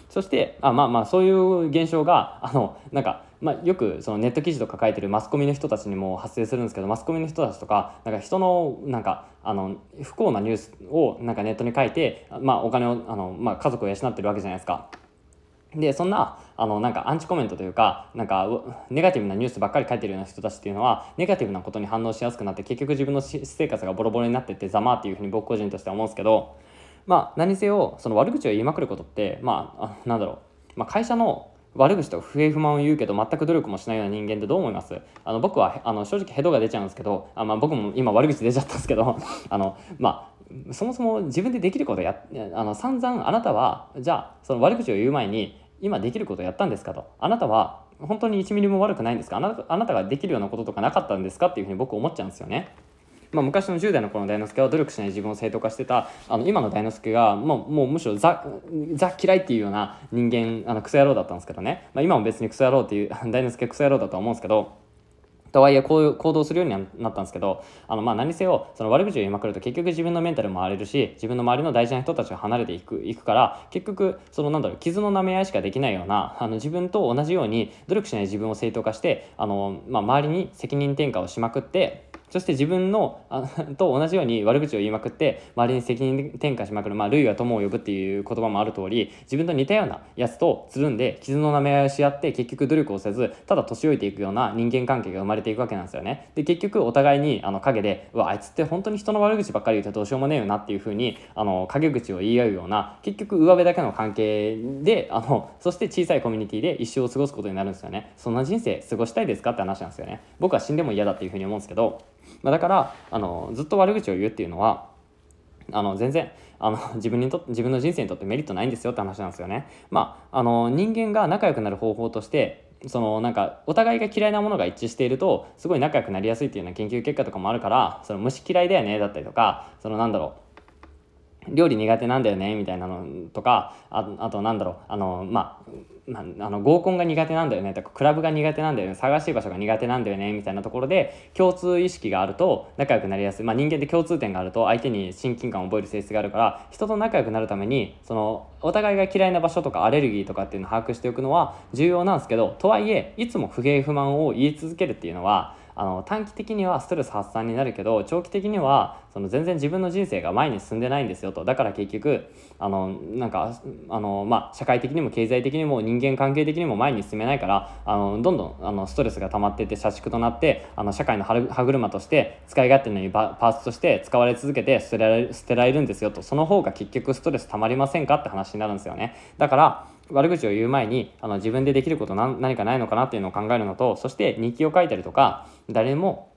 そしてあまあまあそういう現象があのなんか、まあ、よくそのネット記事とか書いてるマスコミの人たちにも発生するんですけどマスコミの人たちとかなんか人のなんかあの不幸なニュースをなんかネットに書いて、まあ、お金をあの、まあ、家族を養ってるわけじゃないですか。で、そんな、あの、なんかアンチコメントというか、なんか、ネガティブなニュースばっかり書いてるような人たちっていうのは、ネガティブなことに反応しやすくなって、結局自分の私生活がボロボロになってってざまっていうふうに僕個人としては思うんですけど、まあ、何せよ、その悪口を言いまくることって、まあ、あなんだろう、まあ、会社の悪口と不平不満を言うけど全く努力もしないような人間ってどう思いますあの僕はあの正直ヘドが出ちゃうんですけどあ、まあ、僕も今悪口出ちゃったんですけど あの、まあ、そもそも自分でできることやあの散々あなたはじゃあその悪口を言う前に今できることやったんですかとあなたは本当に1ミリも悪くないんですかあなたあなたができるようなこととかなかったんですかっていうふうに僕思っちゃうんですよね。まあ、昔の10代の頃の大之助は努力しない自分を正当化してたあの今の大之助が、もうむしろザザ嫌いっていうような人間あのクソ野郎だったんですけどね、まあ、今も別にクソ野郎っていう大之助クソ野郎だとは思うんですけどとはいえ行動するようになったんですけどあのまあ何せよその悪口を言いまくると結局自分のメンタルも荒れるし自分の周りの大事な人たちが離れていくいくから結局そのなんだろう傷の舐め合いしかできないようなあの自分と同じように努力しない自分を正当化してあの、まあ、周りに責任転嫁をしまくってそして自分のあ と同じように悪口を言いまくって周りに責任転嫁しまくる、まあ、類は友を呼ぶっていう言葉もある通り自分と似たようなやつとつるんで傷の舐め合いをし合って結局努力をせずただ年老いていくような人間関係が生まれていくわけなんですよね。で結局お互いにあの陰でうわあいつって本当に人の悪口ばっかり言ってどうしようもねえよなっていうふうにあの陰口を言い合うような結局上辺だけの関係であのそして小さいコミュニティで一生を過ごすことになるんですよね。そんな人生過ごしたいですかって話なんですよね。僕は死んでも嫌だっていうふうに思うんですけどまあ、だからあのずっと悪口を言うっていうのはあの全然あの 自分にと自分の人生にとってメリットないんですよって話なんですよね。まあ、あの人間が仲良くなる方法としてそのなんかお互いが嫌いなものが一致しているとすごい仲良くなりやすいっていうような研究結果とかもあるからその虫嫌いだよねだったりとかそのなんだろう料理苦手なんだよねみたいなのとかああとなんだろうあのまああの合コンが苦手なんだよねとかクラブが苦手なんだよね探しい場所が苦手なんだよねみたいなところで共通意識があると仲良くなりやすい、まあ、人間って共通点があると相手に親近感を覚える性質があるから人と仲良くなるためにそのお互いが嫌いな場所とかアレルギーとかっていうのを把握しておくのは重要なんですけどとはいえいつも不平不満を言い続けるっていうのはあの短期的にはストレス発散になるけど長期的にはその全然自分の人生が前に進んでないんですよとだから結局あのなんかあの、まあ、社会的にも経済的にも人間関係的にも前に進めないからあのどんどんあのストレスが溜まってて社畜となってあの社会の歯車として使い勝手のいいパーツとして使われ続けて捨てられ捨てられるんですよとその方が結局ストレス溜まりませんかって話になるんですよねだから悪口を言う前にあの自分でできること何かないのかなっていうのを考えるのとそして日記を書いたりとか誰も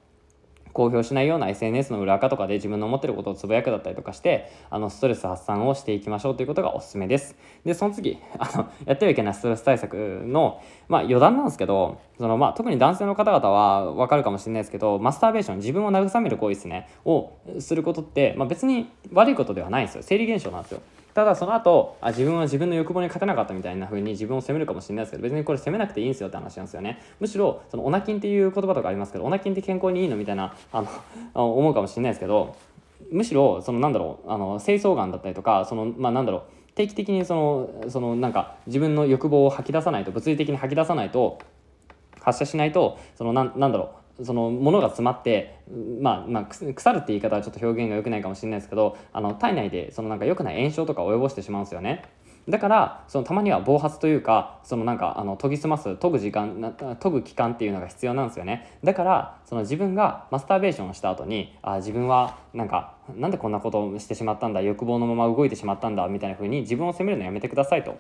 公表しないような SNS の裏垢とかで自分の思ってることをつぶやくだったりとかしてあのストレス発散をしていきましょうということがおすすめですでその次 あのやってはいけないストレス対策の、まあ、余談なんですけどその、まあ、特に男性の方々は分かるかもしれないですけどマスターベーション自分を慰める行為ですねをすることって、まあ、別に悪いことではないんですよ生理現象なんですよただその後あ自分は自分の欲望に勝てなかったみたいな風に自分を責めるかもしれないですけど別にこれ責めなくていいんですよって話なんですよねむしろそのオナキンっていう言葉とかありますけどオナキンって健康にいいのみたいなあの 思うかもしれないですけどむしろそのなんだろうあの清掃眼だったりとかそのまあなんだろう定期的にそのそのなんか自分の欲望を吐き出さないと物理的に吐き出さないと発射しないとそのなんなんだろうそのものが詰まって、まあまあ、腐るって言い方はちょっと表現が良くないかもしれないですけどあの体内でそのなんか良くない炎症とかを及ぼしてしまうんですよね。だからそのたまには暴発というかそのなんかあの研ぎ澄ます研ぐ時間研ぐ期間っていうのが必要なんですよねだからその自分がマスターベーションをした後にあ自分はなんかなんでこんなことをしてしまったんだ欲望のまま動いてしまったんだみたいな風に自分を責めるのやめてくださいと。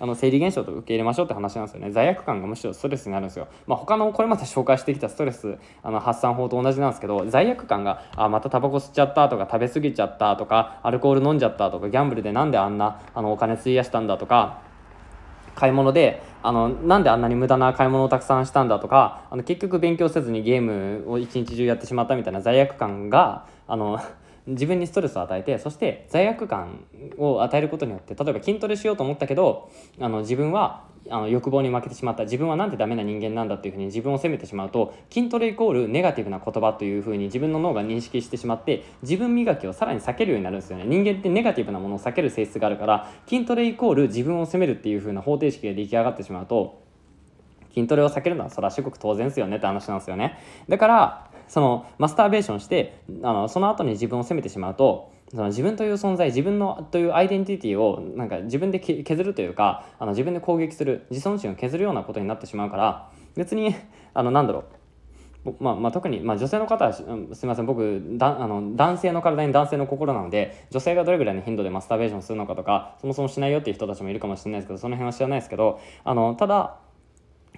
あの生理現象と受け入れましょうって話なんですよね罪悪感がむしろストレスになるんですよ、まあ、他のこれまで紹介してきたストレスあの発散法と同じなんですけど罪悪感があまたタバコ吸っちゃったとか食べ過ぎちゃったとかアルコール飲んじゃったとかギャンブルでなんであんなあのお金費やしたんだとか買い物であのなんであんなに無駄な買い物をたくさんしたんだとかあの結局勉強せずにゲームを一日中やってしまったみたいな罪悪感があの自分にストレスを与えてそして罪悪感を与えることによって例えば筋トレしようと思ったけどあの自分はあの欲望に負けてしまった自分はなんてダメな人間なんだっていうふうに自分を責めてしまうと筋トレイコールネガティブな言葉というふうに自分の脳が認識してしまって自分磨きをさらに避けるようになるんですよね人間ってネガティブなものを避ける性質があるから筋トレイコール自分を責めるっていうふうな方程式が出来上がってしまうと筋トレを避けるのはそれは至極当然ですよねって話なんですよねだからそのマスターベーションしてあのその後に自分を責めてしまうとその自分という存在自分のというアイデンティティをなんか自分で削るというかあの自分で攻撃する自尊心を削るようなことになってしまうから別にあのなんだろうまあまあ、特に、まあ、女性の方はすみません僕だあの男性の体に男性の心なので女性がどれぐらいの頻度でマスターベーションするのかとかそもそもしないよっていう人たちもいるかもしれないですけどその辺は知らないですけどあのただ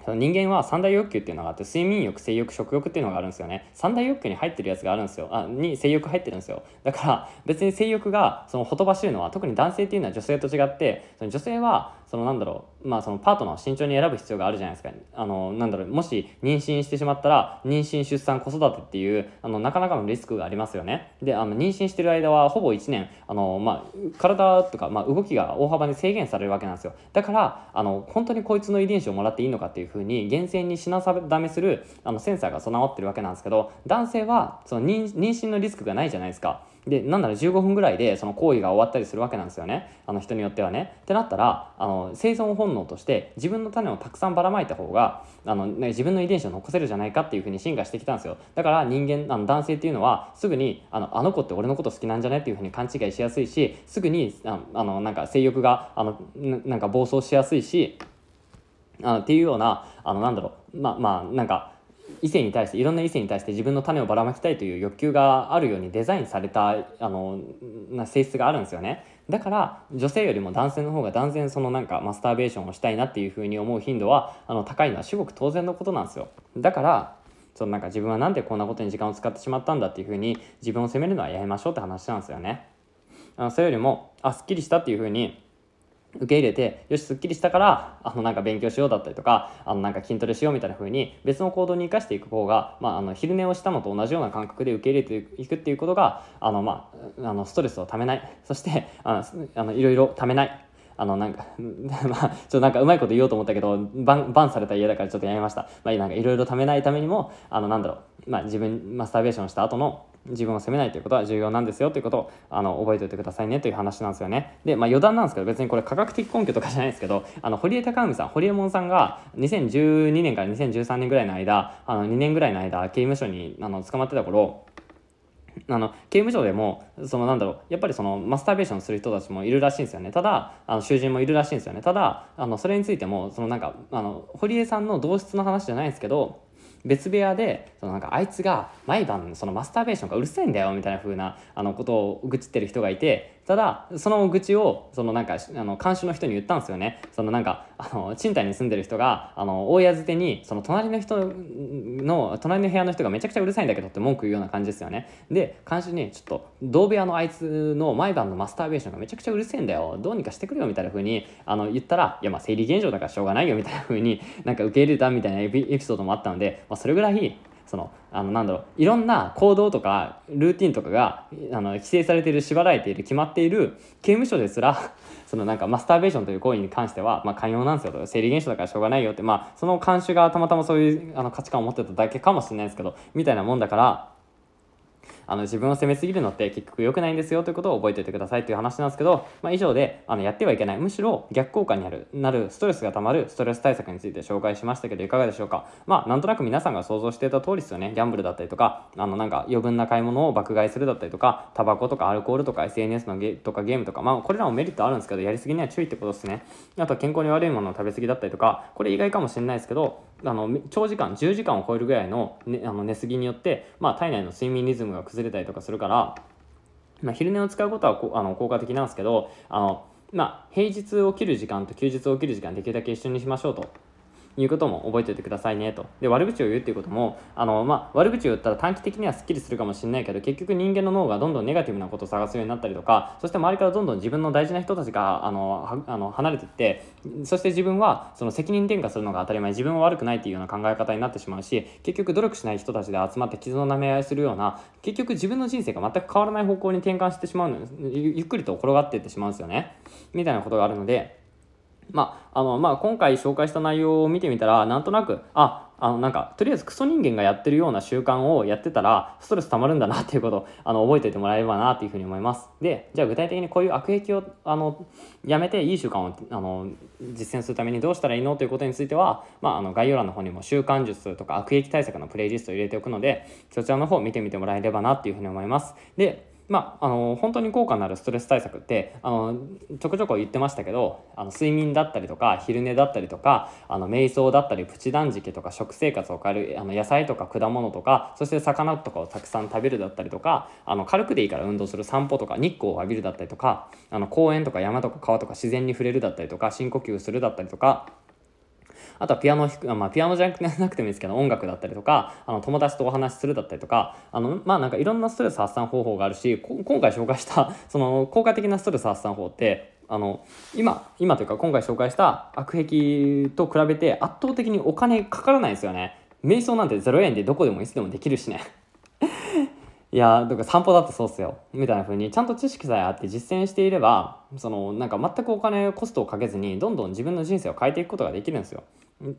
その人間は三大欲求っていうのがあって睡眠欲性欲食欲っていうのがあるんですよね三大欲求に入ってるやつがあるんですよあに性欲入ってるんですよだから別に性欲がそのほとばしるのは特に男性っていうのは女性と違ってその女性はそのなんだろう、まあ、そのパートナーを慎重に選ぶ必要があるじゃないですかあのなんだろうもし妊娠してしまったら妊娠出産子育てっていうあのなかなかのリスクがありますよねであの妊娠してる間はほぼ1年あの、まあ、体とか、まあ、動きが大幅に制限されるわけなんですよだからあの本当にこいつの遺伝子をもらっていいのかっていうふうに厳正に品定めするあのセンサーが備わってるわけなんですけど男性はその妊娠のリスクがないじゃないですかで、なんなら15分ぐらいでその行為が終わったりするわけなんですよね。あの人によってはね。ってなったら、あの生存本能として自分の種をたくさんばらまいた方が、あのね、自分の遺伝子を残せるじゃないかっていうふうに進化してきたんですよ。だから人間、あの男性っていうのはすぐにあの、あの子って俺のこと好きなんじゃないっていうふうに勘違いしやすいし、すぐにあのなんか性欲があのなんか暴走しやすいし、あのっていうような、あのなんだろう、まあまあなんか、異性に対していろんな異性に対して自分の種をばらまきたいという欲求があるようにデザインされたあのな性質があるんですよねだから女性よりも男性の方が断然そのなんかマスターベーションをしたいなっていうふうに思う頻度はあの高いのは至極当然のことなんですよだからそのなんか自分はなんでこんなことに時間を使ってしまったんだっていうふうに自分を責めるのはやめましょうって話なんですよねあのそれよりもあすっきりしたっていうふうに受け入れて、よし、すっきりしたから、あの、なんか勉強しようだったりとか、あの、なんか筋トレしようみたいな風に、別の行動に生かしていく方が、まあ、あの、昼寝をしたのと同じような感覚で受け入れていくっていうことが、あの、まあ、あの、ストレスをためない。そして、あの、あのいろいろためない。あの、なんか まあ、ちょっとなんかうまいこと言おうと思ったけど、バン、バンされた家だからちょっとやめました。まあ、なんかいろいろためないためにも、あの、なんだろう、まあ、自分、マスターベーションした後の、自分を責めないということは重要なんですよということをあの覚えておいてくださいねという話なんですよね。で、まあ、余談なんですけど別にこれ科学的根拠とかじゃないですけど あの堀江貴文さん堀江門さんが2012年から2013年ぐらいの間あの2年ぐらいの間刑務所にあの捕まってた頃あの刑務所でもそのなんだろうやっぱりそのマスターベーションする人たちもいるらしいんですよねただあの囚人もいるらしいんですよねただあのそれについてもそのなんかあの堀江さんの同室の話じゃないんですけど別部屋でそのなんかあいつが毎晩そのマスターベーションがうるせえんだよみたいな風なあことを愚痴ってる人がいてただその愚痴をそのなんかあの監修の人に言ったんですよねそのなんかあの賃貸に住んでる人があの大家づてにその隣の人の隣の部屋の人がめちゃくちゃうるさいんだけどって文句言うような感じですよねで監修にちょっと同部屋のあいつの毎晩のマスターベーションがめちゃくちゃうるせえんだよどうにかしてくれよみたいな風にあの言ったらいやまあ生理現象だからしょうがないよみたいな風になんか受け入れたみたいなエピソードもあったので、まあ、それぐらいそのあのなんだろういろんな行動とかルーティンとかがあの規制されている縛られている決まっている刑務所ですらそのなんかマスターベーションという行為に関しては、まあ、寛容なんですよと生理現象だからしょうがないよって、まあ、その慣習がたまたまそういうあの価値観を持ってただけかもしれないですけどみたいなもんだからあの自分を責めすぎるのって結局良くないんですよということを覚えておいてくださいという話なんですけど、まあ、以上であのやってはいけないむしろ逆効果になるなるストレスがたまるストレス対策について紹介しましたけどいかがでしょうかまあなんとなく皆さんが想像していた通りですよねギャンブルだったりとかあのなんか余分な買い物を爆買いするだったりとかタバコとかアルコールとか SNS のゲとかゲームとかまあこれらもメリットあるんですけどやりすぎには注意ってことですねあと健康に悪いものを食べ過ぎだったりとかこれ意外かもしれないですけどあの長時間10時間を超えるぐらいの,、ね、あの寝過ぎによって、まあ、体内の睡眠リズムが崩れたりとかするから、まあ、昼寝を使うことはこあの効果的なんですけどあの、まあ、平日起きる時間と休日起きる時間できるだけ一緒にしましょうと。いうことも覚えておいてくださいねと。で、悪口を言うっていうことも、あの、まあ、悪口を言ったら短期的にはスッキリするかもしれないけど、結局人間の脳がどんどんネガティブなことを探すようになったりとか、そして周りからどんどん自分の大事な人たちが、あの、あの離れていって、そして自分はその責任転嫁するのが当たり前、自分は悪くないっていうような考え方になってしまうし、結局努力しない人たちで集まって傷の舐め合いするような、結局自分の人生が全く変わらない方向に転換してしまうゆっくりと転がっていってしまうんですよね。みたいなことがあるので、まあ、あの、まあ、今回紹介した内容を見てみたら、なんとなく、あ、あの、なんか、とりあえずクソ人間がやってるような習慣をやってたら、ストレス溜まるんだなっていうことを、あの、覚えておいてもらえればなっていうふうに思います。で、じゃあ具体的にこういう悪癖を、あの、やめていい習慣を、あの、実践するためにどうしたらいいのということについては、まあ、あの、概要欄の方にも習慣術とか悪癖対策のプレイリストを入れておくので、そちらの方を見てみてもらえればなっていうふうに思います。で、まあ、あの本当に効果のあるストレス対策ってあのちょこちょこ言ってましたけどあの睡眠だったりとか昼寝だったりとかあの瞑想だったりプチ断食とか食生活を変えるあの野菜とか果物とかそして魚とかをたくさん食べるだったりとかあの軽くでいいから運動する散歩とか日光を浴びるだったりとかあの公園とか山とか川とか自然に触れるだったりとか深呼吸するだったりとか。あとはピアノ弾く、まあ、ピアノじゃなくてもいいですけど、音楽だったりとか、あの、友達とお話しするだったりとか、あの、まあ、なんかいろんなストレス発散方法があるし、今回紹介した、その、効果的なストレス発散法って、あの今今というか今回紹介した悪癖と比べて圧倒的にお金かからないですよね瞑想なんて0円でどこでもいつでもできるしね いやだから散歩だってそうっすよみたいな風にちゃんと知識さえあって実践していればそのなんか全くお金コストをかけずにどんどん自分の人生を変えていくことができるんですよ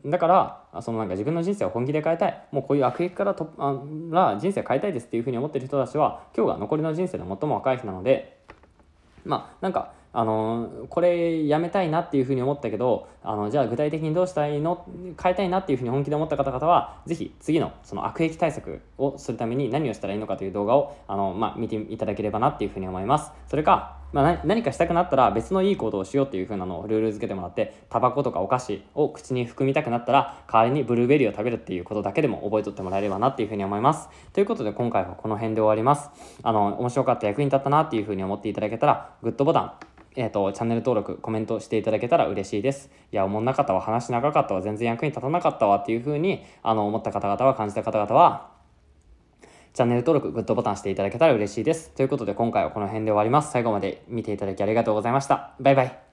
だからそのなんか自分の人生を本気で変えたいもうこういう悪役からとあら人生変えたいですっていうふうに思ってる人たちは今日が残りの人生で最も若い日なのでまあなんかあのこれやめたいなっていうふうに思ったけどあのじゃあ具体的にどうしたいの変えたいなっていうふうに本気で思った方々は是非次のその悪役対策をするために何をしたらいいのかという動画をあの、まあ、見ていただければなっていうふうに思います。それかまあ、何かしたくなったら別のいい行動をしようっていう風なのをルール付けてもらってタバコとかお菓子を口に含みたくなったら代わりにブルーベリーを食べるっていうことだけでも覚えとってもらえればなっていう風に思いますということで今回はこの辺で終わりますあの面白かった役に立ったなっていう風に思っていただけたらグッドボタンえっ、ー、と、チャンネル登録、コメントしていただけたら嬉しいです。いや、おもんなかったわ、話長かったわ、全然役に立たなかったわっていう風に、あの、思った方々は、感じた方々は、チャンネル登録、グッドボタンしていただけたら嬉しいです。ということで今回はこの辺で終わります。最後まで見ていただきありがとうございました。バイバイ。